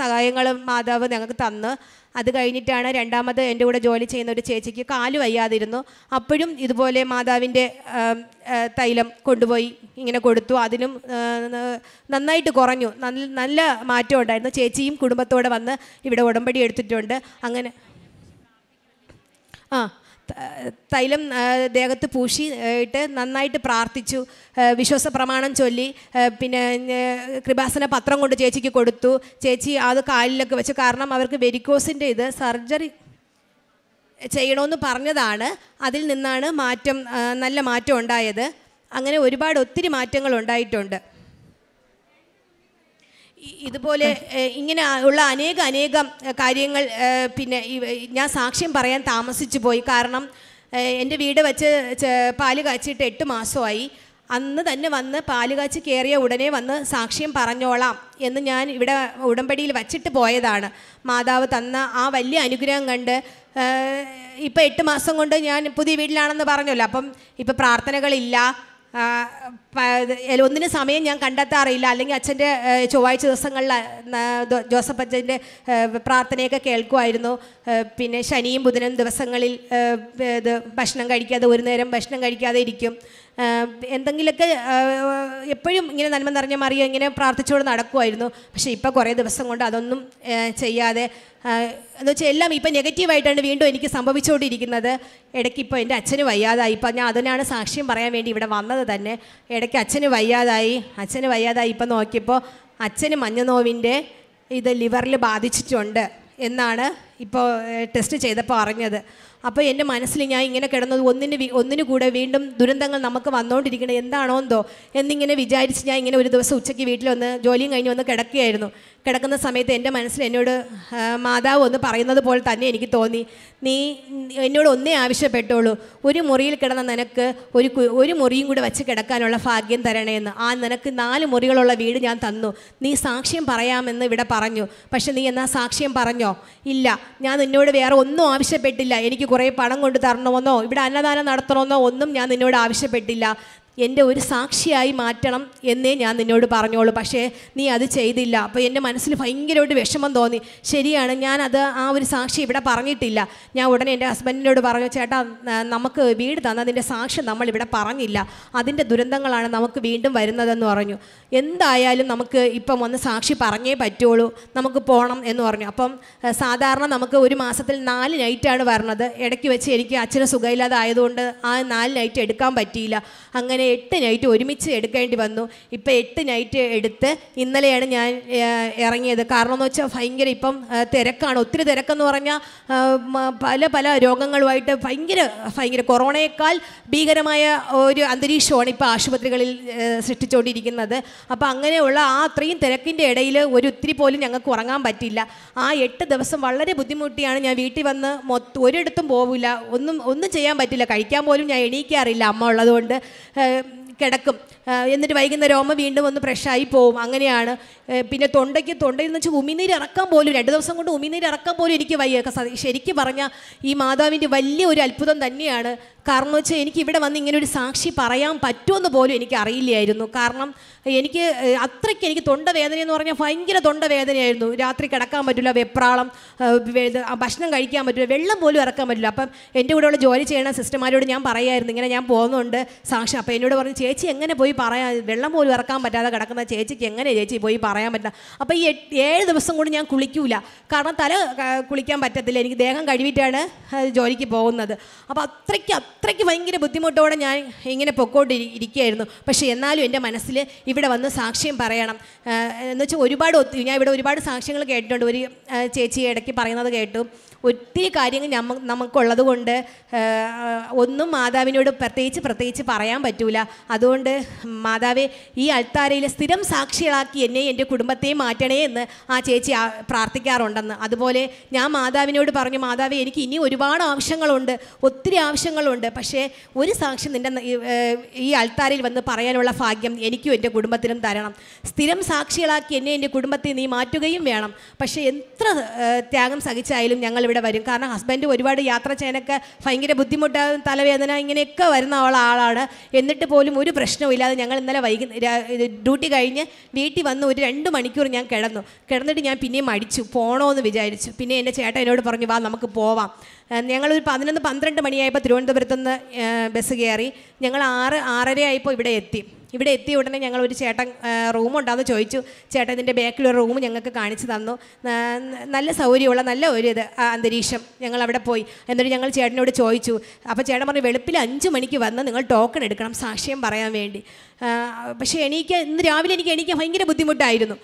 സഹായങ്ങളും മാതാവ് ഞങ്ങൾക്ക് തന്ന് അത് കഴിഞ്ഞിട്ടാണ് രണ്ടാമത് എൻ്റെ കൂടെ ജോലി ചെയ്യുന്ന ഒരു ചേച്ചിക്ക് കാല് വയ്യാതിരുന്നു അപ്പോഴും ഇതുപോലെ മാതാവിൻ്റെ തൈലം കൊണ്ടുപോയി ഇങ്ങനെ കൊടുത്തു അതിനും നന്നായിട്ട് കുറഞ്ഞു നല്ല നല്ല മാറ്റം ഉണ്ടായിരുന്നു ചേച്ചിയും കുടുംബത്തോടെ വന്ന് ഇവിടെ ഉടമ്പടി എടുത്തിട്ടുണ്ട് അങ്ങനെ ആ തൈലം ദേഹത്ത് പൂശി ഇട്ട് നന്നായിട്ട് പ്രാർത്ഥിച്ചു വിശ്വാസ പ്രമാണം ചൊല്ലി പിന്നെ കൃപാസന പത്രം കൊണ്ട് ചേച്ചിക്ക് കൊടുത്തു ചേച്ചി അത് കാലിലൊക്കെ വെച്ചു കാരണം അവർക്ക് വെരിക്കോസിൻ്റെ ഇത് സർജറി ചെയ്യണമെന്ന് പറഞ്ഞതാണ് അതിൽ നിന്നാണ് മാറ്റം നല്ല മാറ്റം ഉണ്ടായത് അങ്ങനെ ഒരുപാട് ഒത്തിരി മാറ്റങ്ങൾ ഉണ്ടായിട്ടുണ്ട് ഇതുപോലെ ഇങ്ങനെ ഉള്ള അനേക അനേകം കാര്യങ്ങൾ പിന്നെ ഞാൻ സാക്ഷ്യം പറയാൻ താമസിച്ചു പോയി കാരണം എൻ്റെ വീട് വച്ച് പാല് കാച്ചിട്ട് എട്ട് മാസമായി അന്ന് തന്നെ വന്ന് പാല് കാച്ചി കയറിയ ഉടനെ വന്ന് സാക്ഷ്യം പറഞ്ഞോളാം എന്ന് ഞാൻ ഇവിടെ ഉടമ്പടിയിൽ വച്ചിട്ട് പോയതാണ് മാതാവ് തന്ന ആ വലിയ അനുഗ്രഹം കണ്ട് ഇപ്പം എട്ട് മാസം കൊണ്ട് ഞാൻ പുതിയ വീട്ടിലാണെന്ന് പറഞ്ഞല്ലോ അപ്പം ഇപ്പം പ്രാർത്ഥനകളില്ല ഒന്നിന് സമയം ഞാൻ കണ്ടെത്താറില്ല അല്ലെങ്കിൽ അച്ഛൻ്റെ ചൊവ്വാഴ്ച ദിവസങ്ങളിൽ ജോസഫ് അച്ഛൻ്റെ പ്രാർത്ഥനയൊക്കെ കേൾക്കുമായിരുന്നു പിന്നെ ശനിയും ബുധനും ദിവസങ്ങളിൽ ഇത് ഭക്ഷണം കഴിക്കാതെ ഒരു നേരം ഭക്ഷണം കഴിക്കാതെ ഇരിക്കും എന്തെങ്കിലുമൊക്കെ എപ്പോഴും ഇങ്ങനെ നന്മ നിറഞ്ഞ മറിയോ ഇങ്ങനെ പ്രാർത്ഥിച്ചുകൊണ്ട് നടക്കുമായിരുന്നു പക്ഷേ ഇപ്പോൾ കുറേ ദിവസം കൊണ്ട് അതൊന്നും ചെയ്യാതെ എന്ന് വെച്ചാൽ എല്ലാം ഇപ്പം നെഗറ്റീവായിട്ടാണ് വീണ്ടും എനിക്ക് സംഭവിച്ചുകൊണ്ടിരിക്കുന്നത് ഇടയ്ക്ക് ഇപ്പോൾ എൻ്റെ അച്ഛന് വയ്യാതായി ഇപ്പം ഞാൻ അതിനാണ് സാക്ഷ്യം പറയാൻ വേണ്ടി ഇവിടെ വന്നത് തന്നെ ഇടയ്ക്ക് അച്ഛന് വയ്യാതായി അച്ഛന് വയ്യാതായി ഇപ്പം നോക്കിയപ്പോൾ അച്ഛന് മഞ്ഞനോവിൻ്റെ ഇത് ലിവറിൽ ബാധിച്ചിട്ടുണ്ട് എന്നാണ് ഇപ്പോൾ ടെസ്റ്റ് ചെയ്തപ്പോൾ അറിഞ്ഞത് അപ്പോൾ എൻ്റെ മനസ്സിൽ ഞാൻ ഇങ്ങനെ കിടന്നത് ഒന്നിന് ഒന്നിനു കൂടെ വീണ്ടും ദുരന്തങ്ങൾ നമുക്ക് വന്നുകൊണ്ടിരിക്കുന്നത് എന്താണോ എന്തോ എന്നിങ്ങനെ വിചാരിച്ച് ഞാൻ ഇങ്ങനെ ഒരു ദിവസം ഉച്ചയ്ക്ക് വീട്ടിൽ വന്ന് ജോലിയും കഴിഞ്ഞ് വന്ന് കിടക്കുകയായിരുന്നു കിടക്കുന്ന സമയത്ത് എൻ്റെ മനസ്സിൽ എന്നോട് മാതാവ് ഒന്ന് പറയുന്നത് പോലെ തന്നെ എനിക്ക് തോന്നി നീ എന്നോട് ഒന്നേ ആവശ്യപ്പെട്ടോളൂ ഒരു മുറിയിൽ കിടന്ന നിനക്ക് ഒരു ഒരു മുറിയും കൂടി വെച്ച് കിടക്കാനുള്ള ഭാഗ്യം തരണേന്ന് ആ നിനക്ക് നാല് മുറികളുള്ള വീട് ഞാൻ തന്നു നീ സാക്ഷ്യം പറയാമെന്ന് ഇവിടെ പറഞ്ഞു പക്ഷെ നീ എന്നാ സാക്ഷ്യം പറഞ്ഞോ ഇല്ല ഞാൻ നിന്നോട് വേറെ ഒന്നും ആവശ്യപ്പെട്ടില്ല എനിക്ക് കുറേ പണം കൊണ്ട് തരണമെന്നോ ഇവിടെ അന്നദാനം നടത്തണമെന്നോ ഒന്നും ഞാൻ നിന്നോട് ആവശ്യപ്പെട്ടില്ല എൻ്റെ ഒരു സാക്ഷിയായി മാറ്റണം എന്നേ ഞാൻ നിന്നോട് പറഞ്ഞോളൂ പക്ഷേ നീ അത് ചെയ്തില്ല അപ്പോൾ എൻ്റെ മനസ്സിൽ ഭയങ്കരമായിട്ട് വിഷമം തോന്നി ശരിയാണ് ഞാനത് ആ ഒരു സാക്ഷി ഇവിടെ പറഞ്ഞിട്ടില്ല ഞാൻ ഉടനെ എൻ്റെ ഹസ്ബൻഡിനോട് പറഞ്ഞു ചേട്ടാ നമുക്ക് വീട് തന്നതിൻ്റെ സാക്ഷ്യം നമ്മളിവിടെ പറഞ്ഞില്ല അതിൻ്റെ ദുരന്തങ്ങളാണ് നമുക്ക് വീണ്ടും വരുന്നതെന്ന് പറഞ്ഞു എന്തായാലും നമുക്ക് ഇപ്പം ഒന്ന് സാക്ഷി പറഞ്ഞേ പറ്റുള്ളൂ നമുക്ക് പോകണം എന്ന് പറഞ്ഞു അപ്പം സാധാരണ നമുക്ക് ഒരു മാസത്തിൽ നാല് നൈറ്റാണ് വരുന്നത് ഇടയ്ക്ക് വെച്ച് എനിക്ക് അച്ഛന് സുഖമില്ലാതായതുകൊണ്ട് ആ നാല് നൈറ്റ് എടുക്കാൻ പറ്റിയില്ല അങ്ങനെ അങ്ങനെ എട്ട് നൈറ്റ് ഒരുമിച്ച് എടുക്കേണ്ടി വന്നു ഇപ്പം എട്ട് നൈറ്റ് എടുത്ത് ഇന്നലെയാണ് ഞാൻ ഇറങ്ങിയത് കാരണം എന്ന് വെച്ചാൽ ഭയങ്കര ഇപ്പം തിരക്കാണ് ഒത്തിരി തിരക്കെന്ന് പറഞ്ഞാൽ പല പല രോഗങ്ങളുമായിട്ട് ഭയങ്കര ഭയങ്കര കൊറോണയേക്കാൾ ഭീകരമായ ഒരു അന്തരീക്ഷമാണ് ഇപ്പോൾ ആശുപത്രികളിൽ സൃഷ്ടിച്ചുകൊണ്ടിരിക്കുന്നത് അപ്പോൾ അങ്ങനെയുള്ള ആ അത്രയും തിരക്കിൻ്റെ ഇടയിൽ ഒരു ഒത്തിരി പോലും ഞങ്ങൾക്ക് ഉറങ്ങാൻ പറ്റില്ല ആ എട്ട് ദിവസം വളരെ ബുദ്ധിമുട്ടിയാണ് ഞാൻ വീട്ടിൽ വന്ന് മൊത്തം ഒരിടത്തും പോവില്ല ഒന്നും ഒന്നും ചെയ്യാൻ പറ്റില്ല കഴിക്കാൻ പോലും ഞാൻ എണീക്കാറില്ല അമ്മ ഉള്ളതുകൊണ്ട് കിടക്കും എന്നിട്ട് വൈകുന്നേരം ഓമ വീണ്ടും ഒന്ന് ഫ്രഷായി പോവും അങ്ങനെയാണ് പിന്നെ തൊണ്ടയ്ക്ക് തൊണ്ടയിൽ നിന്ന് വെച്ചാൽ ഉമിനീര് ഇറക്കാൻ പോലും രണ്ട് ദിവസം കൊണ്ട് ഉമിനീര് ഇറക്കാൻ പോലും എനിക്ക് വയ്യ ശരിക്കും പറഞ്ഞാൽ ഈ മാതാവിൻ്റെ വലിയ ഒരു അത്ഭുതം തന്നെയാണ് കാരണം വെച്ചാൽ എനിക്ക് ഇവിടെ വന്ന് ഇങ്ങനെ ഒരു സാക്ഷി പറയാൻ പറ്റുമെന്ന് പോലും എനിക്ക് അറിയില്ലായിരുന്നു കാരണം എനിക്ക് അത്രയ്ക്ക് എനിക്ക് തൊണ്ടവേദന എന്ന് പറഞ്ഞാൽ ഭയങ്കര തൊണ്ടവേദനയായിരുന്നു രാത്രി കിടക്കാൻ പറ്റില്ല വെപ്രാളം ഭക്ഷണം കഴിക്കാൻ പറ്റില്ല വെള്ളം പോലും ഇറക്കാൻ പറ്റില്ല അപ്പം എൻ്റെ കൂടെയുള്ള ജോലി ചെയ്യണ സിസ്റ്റർമാരോട് ഞാൻ പറയായിരുന്നു ഇങ്ങനെ ഞാൻ പോകുന്നുണ്ട് സാക്ഷി അപ്പം എന്നോട് പറഞ്ഞു ചേച്ചി എങ്ങനെ പോയി പറയാൻ വെള്ളം പോലും ഇറക്കാൻ പറ്റാതെ കിടക്കുന്ന ചേച്ചിക്ക് എങ്ങനെ ചേച്ചി പോയി പറയാം പറയാൻ പറ്റില്ല അപ്പോൾ ഈ ഏഴ് ദിവസം കൊണ്ട് ഞാൻ കുളിക്കൂല കാരണം തല കുളിക്കാൻ പറ്റത്തില്ല എനിക്ക് ദേഹം കഴുകിയിട്ടാണ് ജോലിക്ക് പോകുന്നത് അപ്പോൾ അത്രയ്ക്ക് അത്രയ്ക്ക് ഭയങ്കര ബുദ്ധിമുട്ടോടെ ഞാൻ ഇങ്ങനെ പൊക്കോട്ട് ഇരിക്കുകയായിരുന്നു പക്ഷേ എന്നാലും എൻ്റെ മനസ്സിൽ ഇവിടെ വന്ന് സാക്ഷ്യം പറയണം എന്ന് വെച്ചാൽ ഒരുപാട് ഞാൻ ഇവിടെ ഒരുപാട് സാക്ഷ്യങ്ങൾ കേട്ടിട്ടുണ്ട് ഒരു ചേച്ചി ഇടയ്ക്ക് പറയുന്നത് കേട്ടു ഒത്തിരി കാര്യങ്ങൾ നമ്മ നമുക്കുള്ളത് കൊണ്ട് ഒന്നും മാതാവിനോട് പ്രത്യേകിച്ച് പ്രത്യേകിച്ച് പറയാൻ പറ്റൂല അതുകൊണ്ട് മാതാവെ ഈ അൾത്താരയിൽ സ്ഥിരം സാക്ഷികളാക്കി എന്നെ എൻ്റെ കുടുംബത്തെയും മാറ്റണേ എന്ന് ആ ചേച്ചി പ്രാർത്ഥിക്കാറുണ്ടെന്ന് അതുപോലെ ഞാൻ മാതാവിനോട് പറഞ്ഞു മാതാവ് എനിക്ക് ഇനി ഒരുപാട് ആവശ്യങ്ങളുണ്ട് ഒത്തിരി ആവശ്യങ്ങളുണ്ട് പക്ഷേ ഒരു സാക്ഷ്യം നിൻ്റെ ഈ അൾത്താരിൽ വന്ന് പറയാനുള്ള ഭാഗ്യം എനിക്കും എൻ്റെ കുടുംബത്തിനും തരണം സ്ഥിരം സാക്ഷികളാക്കി എന്നെ എൻ്റെ കുടുംബത്തെ നീ മാറ്റുകയും വേണം പക്ഷേ എത്ര ത്യാഗം സഹിച്ചായാലും ഞങ്ങൾ ഇവിടെ വരും കാരണം ഹസ്ബൻഡ് ഒരുപാട് യാത്ര ചെയ്യാനൊക്കെ ഭയങ്കര ബുദ്ധിമുട്ടാകും തലവേദന ഇങ്ങനെയൊക്കെ വരുന്ന ആളാണ് എന്നിട്ട് പോലും ഒരു പ്രശ്നവും ഇല്ലാതെ ഞങ്ങൾ ഇന്നലെ വൈകുന്നേരം ഡ്യൂട്ടി കഴിഞ്ഞ് വീട്ടിൽ വന്ന് ഒരു രണ്ട് മണിക്കൂർ ഞാൻ കിടന്നു കിടന്നിട്ട് ഞാൻ പിന്നെയും മടിച്ചു എന്ന് വിചാരിച്ചു പിന്നെ എൻ്റെ ചേട്ടൻ എന്നോട് പറഞ്ഞു വാ നമുക്ക് പോവാം ഞങ്ങളൊരു പതിനൊന്ന് പന്ത്രണ്ട് മണിയായപ്പോൾ തിരുവനന്തപുരത്ത് നിന്ന് ബസ് കയറി ഞങ്ങൾ ആറ് ആറര ആയപ്പോൾ ഇവിടെ എത്തി ഇവിടെ എത്തിയ ഉടനെ ഞങ്ങൾ ഒരു ചേട്ടൻ റൂമുണ്ടാന്ന് ചോദിച്ചു ചേട്ടൻ ഇതിൻ്റെ ബാക്കിലൊരു റൂം ഞങ്ങൾക്ക് കാണിച്ചു തന്നു നല്ല സൗകര്യമുള്ള നല്ല ഒരു ഇത് അന്തരീക്ഷം ഞങ്ങൾ അവിടെ പോയി എന്നിട്ട് ഞങ്ങൾ ചേട്ടനോട് ചോദിച്ചു അപ്പോൾ ചേട്ടൻ പറഞ്ഞു വെളുപ്പിൽ അഞ്ച് മണിക്ക് വന്ന് നിങ്ങൾ ടോക്കൺ എടുക്കണം സാക്ഷ്യം പറയാൻ വേണ്ടി പക്ഷേ എനിക്ക് ഇന്ന് രാവിലെ എനിക്ക് എണീക്കാൻ ഭയങ്കര ബുദ്ധിമുട്ടായിരുന്നു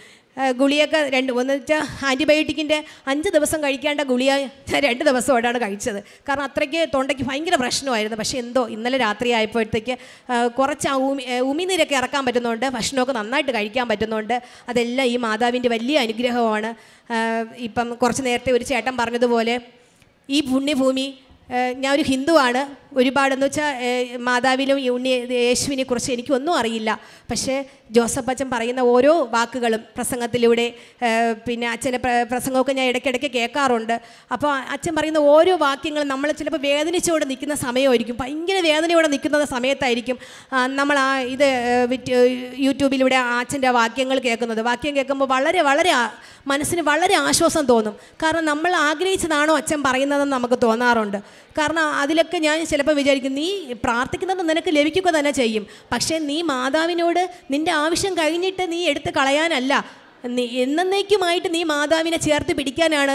ഗുളിയൊക്കെ രണ്ട് ഒന്ന് വെച്ചാൽ ആൻറ്റിബയോട്ടിക്കിൻ്റെ അഞ്ച് ദിവസം കഴിക്കേണ്ട ഗുളിയ ഞാൻ രണ്ട് ദിവസമായിട്ടാണ് കഴിച്ചത് കാരണം അത്രയ്ക്ക് തൊണ്ടയ്ക്ക് ഭയങ്കര പ്രശ്നമായിരുന്നു പക്ഷേ എന്തോ ഇന്നലെ രാത്രി ആയപ്പോഴത്തേക്ക് കുറച്ച് ഉമി ഉമിനീരൊക്കെ ഇറക്കാൻ പറ്റുന്നുണ്ട് ഭക്ഷണമൊക്കെ നന്നായിട്ട് കഴിക്കാൻ പറ്റുന്നുണ്ട് അതെല്ലാം ഈ മാതാവിൻ്റെ വലിയ അനുഗ്രഹമാണ് ഇപ്പം കുറച്ച് നേരത്തെ ഒരു ചേട്ടൻ പറഞ്ഞതുപോലെ ഈ പുണ്യഭൂമി ഞാൻ ഒരു ഹിന്ദുവാണ് ഒരുപാടെന്ന് വെച്ചാൽ മാതാവിലും ഉണ്ണി യേശുവിനെ കുറിച്ച് എനിക്കൊന്നും അറിയില്ല പക്ഷേ ജോസഫ് അച്ഛൻ പറയുന്ന ഓരോ വാക്കുകളും പ്രസംഗത്തിലൂടെ പിന്നെ അച്ഛൻ്റെ പ്രസംഗമൊക്കെ ഞാൻ ഇടയ്ക്കിടയ്ക്ക് കേൾക്കാറുണ്ട് അപ്പോൾ അച്ഛൻ പറയുന്ന ഓരോ വാക്യങ്ങളും നമ്മൾ ചിലപ്പോൾ വേദനിച്ചുകൊണ്ട് നിൽക്കുന്ന സമയമായിരിക്കും ഭയങ്കര വേദനയോടെ നിൽക്കുന്ന സമയത്തായിരിക്കും നമ്മൾ ആ ഇത് യൂട്യൂബിലൂടെ ആ അച്ഛൻ്റെ വാക്യങ്ങൾ കേൾക്കുന്നത് വാക്യം കേൾക്കുമ്പോൾ വളരെ വളരെ മനസ്സിന് വളരെ ആശ്വാസം തോന്നും കാരണം നമ്മൾ ആഗ്രഹിച്ചതാണോ അച്ഛൻ പറയുന്നതെന്ന് നമുക്ക് തോന്നാറുണ്ട് കാരണം അതിലൊക്കെ ഞാൻ ചില ചിലപ്പോൾ വിചാരിക്കും നീ പ്രാർത്ഥിക്കുന്നത് നിനക്ക് ലഭിക്കുക തന്നെ ചെയ്യും പക്ഷേ നീ മാതാവിനോട് നിൻ്റെ ആവശ്യം കഴിഞ്ഞിട്ട് നീ എടുത്ത് കളയാനല്ല നീ എന്നേക്കുമായിട്ട് നീ മാതാവിനെ ചേർത്ത് പിടിക്കാനാണ്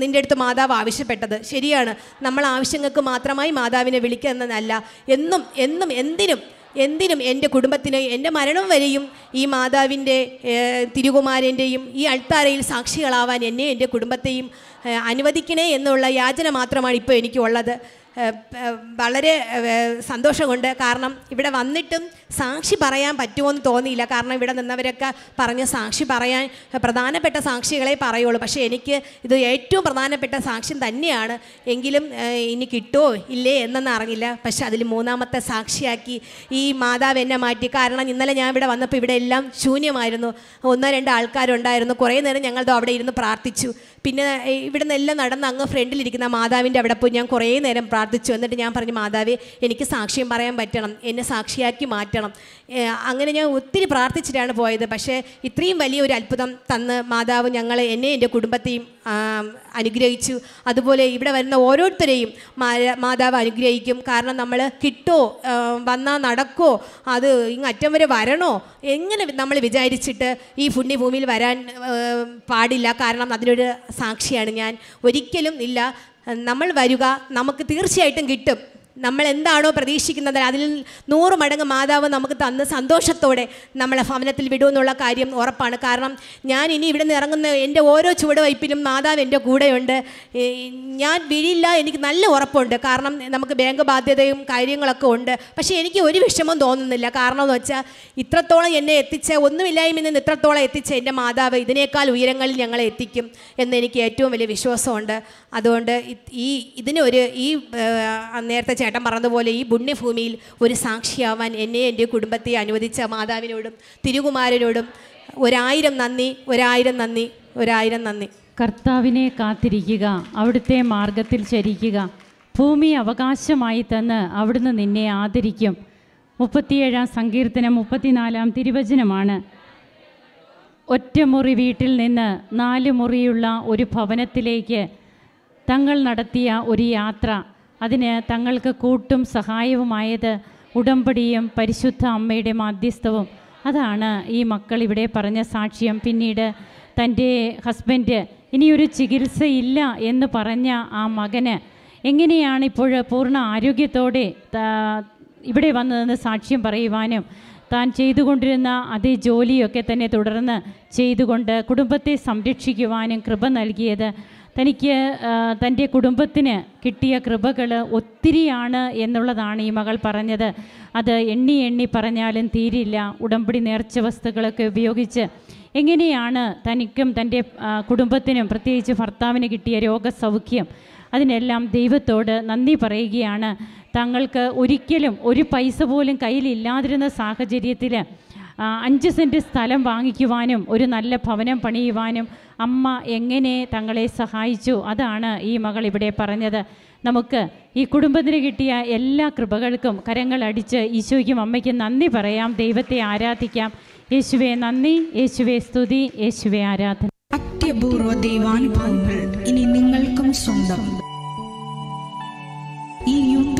നിൻ്റെ അടുത്ത് മാതാവ് ആവശ്യപ്പെട്ടത് ശരിയാണ് നമ്മൾ ആവശ്യങ്ങൾക്ക് മാത്രമായി മാതാവിനെ വിളിക്കുക എന്നതല്ല എന്നും എന്നും എന്തിനും എന്തിനും എൻ്റെ കുടുംബത്തിന് എൻ്റെ മരണം വരെയും ഈ മാതാവിൻ്റെ തിരുകുമാരൻ്റെയും ഈ അൾത്താരയിൽ സാക്ഷികളാവാൻ എന്നെ എൻ്റെ കുടുംബത്തെയും അനുവദിക്കണേ എന്നുള്ള യാചന മാത്രമാണ് ഇപ്പോൾ എനിക്കുള്ളത് വളരെ സന്തോഷമുണ്ട് കാരണം ഇവിടെ വന്നിട്ടും സാക്ഷി പറയാൻ പറ്റുമോയെന്ന് തോന്നിയില്ല കാരണം ഇവിടെ നിന്നവരൊക്കെ പറഞ്ഞ് സാക്ഷി പറയാൻ പ്രധാനപ്പെട്ട സാക്ഷികളെ പറയുള്ളൂ പക്ഷേ എനിക്ക് ഇത് ഏറ്റവും പ്രധാനപ്പെട്ട സാക്ഷ്യം തന്നെയാണ് എങ്കിലും ഇനി കിട്ടുമോ ഇല്ലേ എന്നൊന്നും അറിഞ്ഞില്ല പക്ഷെ അതിൽ മൂന്നാമത്തെ സാക്ഷിയാക്കി ഈ മാതാവ് എന്നെ മാറ്റി കാരണം ഇന്നലെ ഞാൻ ഇവിടെ വന്നപ്പോൾ ഇവിടെ എല്ലാം ശൂന്യമായിരുന്നു ഒന്നോ രണ്ടോ ആൾക്കാരുണ്ടായിരുന്നു കുറേ നേരം ഞങ്ങളതോ അവിടെ ഇരുന്ന് പ്രാർത്ഥിച്ചു പിന്നെ ഇവിടെ നിന്നെല്ലാം നടന്ന് അങ്ങ് ഫ്രണ്ടിലിരിക്കുന്ന മാതാവിൻ്റെ അവിടെ പോയി ഞാൻ കുറേ നേരം പ്രാർത്ഥിച്ചു എന്നിട്ട് ഞാൻ പറഞ്ഞു മാതാവ് എനിക്ക് സാക്ഷ്യം പറയാൻ പറ്റണം എന്നെ സാക്ഷിയാക്കി മാറ്റണം അങ്ങനെ ഞാൻ ഒത്തിരി പ്രാർത്ഥിച്ചിട്ടാണ് പോയത് പക്ഷേ ഇത്രയും വലിയ ഒരു അത്ഭുതം തന്ന് മാതാവ് ഞങ്ങൾ എന്നെ എൻ്റെ കുടുംബത്തെയും അനുഗ്രഹിച്ചു അതുപോലെ ഇവിടെ വരുന്ന ഓരോരുത്തരെയും മാതാവ് അനുഗ്രഹിക്കും കാരണം നമ്മൾ കിട്ടോ വന്നാൽ നടക്കോ അത് ഇങ്ങ് അറ്റം വരെ വരണോ എങ്ങനെ നമ്മൾ വിചാരിച്ചിട്ട് ഈ പുണ്യഭൂമിയിൽ വരാൻ പാടില്ല കാരണം അതിനൊരു സാക്ഷിയാണ് ഞാൻ ഒരിക്കലും ഇല്ല നമ്മൾ വരിക നമുക്ക് തീർച്ചയായിട്ടും കിട്ടും നമ്മൾ എന്താണോ പ്രതീക്ഷിക്കുന്നത് അതിൽ നൂറ് മടങ്ങ് മാതാവ് നമുക്ക് തന്ന സന്തോഷത്തോടെ നമ്മളെ ഭവനത്തിൽ വിടുമെന്നുള്ള കാര്യം ഉറപ്പാണ് കാരണം ഞാൻ ഇനി ഇവിടെ നിന്ന് ഇറങ്ങുന്ന എൻ്റെ ഓരോ ചുവടുവയ്പ്പിലും മാതാവ് എൻ്റെ കൂടെയുണ്ട് ഞാൻ വിഴിയില്ല എനിക്ക് നല്ല ഉറപ്പുണ്ട് കാരണം നമുക്ക് ബാങ്ക് ബാധ്യതയും കാര്യങ്ങളൊക്കെ ഉണ്ട് പക്ഷേ എനിക്ക് ഒരു വിഷമം തോന്നുന്നില്ല കാരണം എന്ന് വെച്ചാൽ ഇത്രത്തോളം എന്നെ എത്തിച്ച ഒന്നുമില്ലായ്മ നിന്ന് ഇത്രത്തോളം എത്തിച്ച എൻ്റെ മാതാവ് ഇതിനേക്കാൾ ഉയരങ്ങളിൽ ഞങ്ങളെ എത്തിക്കും എന്ന് എനിക്ക് ഏറ്റവും വലിയ വിശ്വാസമുണ്ട് അതുകൊണ്ട് ഈ ഇതിനൊരു ഈ നേരത്തെ ചേട്ടൻ പറഞ്ഞതുപോലെ ഈ പുണ്യഭൂമിയിൽ ഒരു സാക്ഷിയാവാൻ എന്നെ എൻ്റെ കുടുംബത്തെ അനുവദിച്ച മാതാവിനോടും തിരുകുമാരനോടും ഒരായിരം നന്ദി ഒരായിരം നന്ദി ഒരായിരം നന്ദി കർത്താവിനെ കാത്തിരിക്കുക അവിടുത്തെ മാർഗത്തിൽ ചരിക്കുക ഭൂമി അവകാശമായി തന്ന് അവിടുന്ന് നിന്നെ ആദരിക്കും മുപ്പത്തിയേഴാം സങ്കീർത്തനം മുപ്പത്തിനാലാം തിരുവചനമാണ് ഒറ്റമുറി വീട്ടിൽ നിന്ന് നാല് മുറിയുള്ള ഒരു ഭവനത്തിലേക്ക് തങ്ങൾ നടത്തിയ ഒരു യാത്ര അതിന് തങ്ങൾക്ക് കൂട്ടും സഹായവുമായത് ഉടമ്പടിയും പരിശുദ്ധ അമ്മയുടെ മാധ്യസ്ഥവും അതാണ് ഈ മക്കൾ ഇവിടെ പറഞ്ഞ സാക്ഷ്യം പിന്നീട് തൻ്റെ ഹസ്ബൻഡ് ഇനിയൊരു ചികിത്സയില്ല എന്ന് പറഞ്ഞ ആ മകന് എങ്ങനെയാണ് ഇപ്പോൾ പൂർണ്ണ ആരോഗ്യത്തോടെ ഇവിടെ വന്നതെന്ന് സാക്ഷ്യം പറയുവാനും താൻ ചെയ്തുകൊണ്ടിരുന്ന അതേ ജോലിയൊക്കെ തന്നെ തുടർന്ന് ചെയ്തുകൊണ്ട് കുടുംബത്തെ സംരക്ഷിക്കുവാനും കൃപ നൽകിയത് തനിക്ക് തൻ്റെ കുടുംബത്തിന് കിട്ടിയ കൃപകൾ ഒത്തിരിയാണ് എന്നുള്ളതാണ് ഈ മകൾ പറഞ്ഞത് അത് എണ്ണി എണ്ണി പറഞ്ഞാലും തീരില്ല ഉടമ്പടി നേർച്ച വസ്തുക്കളൊക്കെ ഉപയോഗിച്ച് എങ്ങനെയാണ് തനിക്കും തൻ്റെ കുടുംബത്തിനും പ്രത്യേകിച്ച് ഭർത്താവിന് കിട്ടിയ രോഗസൗഖ്യം അതിനെല്ലാം ദൈവത്തോട് നന്ദി പറയുകയാണ് തങ്ങൾക്ക് ഒരിക്കലും ഒരു പൈസ പോലും കയ്യിലില്ലാതിരുന്ന സാഹചര്യത്തിൽ അഞ്ച് സെൻറ്റ് സ്ഥലം വാങ്ങിക്കുവാനും ഒരു നല്ല ഭവനം പണിയുവാനും അമ്മ എങ്ങനെ തങ്ങളെ സഹായിച്ചു അതാണ് ഈ മകൾ ഇവിടെ പറഞ്ഞത് നമുക്ക് ഈ കുടുംബത്തിന് കിട്ടിയ എല്ലാ കൃപകൾക്കും അടിച്ച് ഈശോയ്ക്കും അമ്മയ്ക്കും നന്ദി പറയാം ദൈവത്തെ ആരാധിക്കാം യേശുവെ നന്ദി യേശുവെ സ്തുതി യേശുവെ ആരാധന അത്യപൂർവ ദൈവാനുഭവങ്ങൾ ഇനി നിങ്ങൾക്കും സ്വന്തം ഈ യൂത്ത്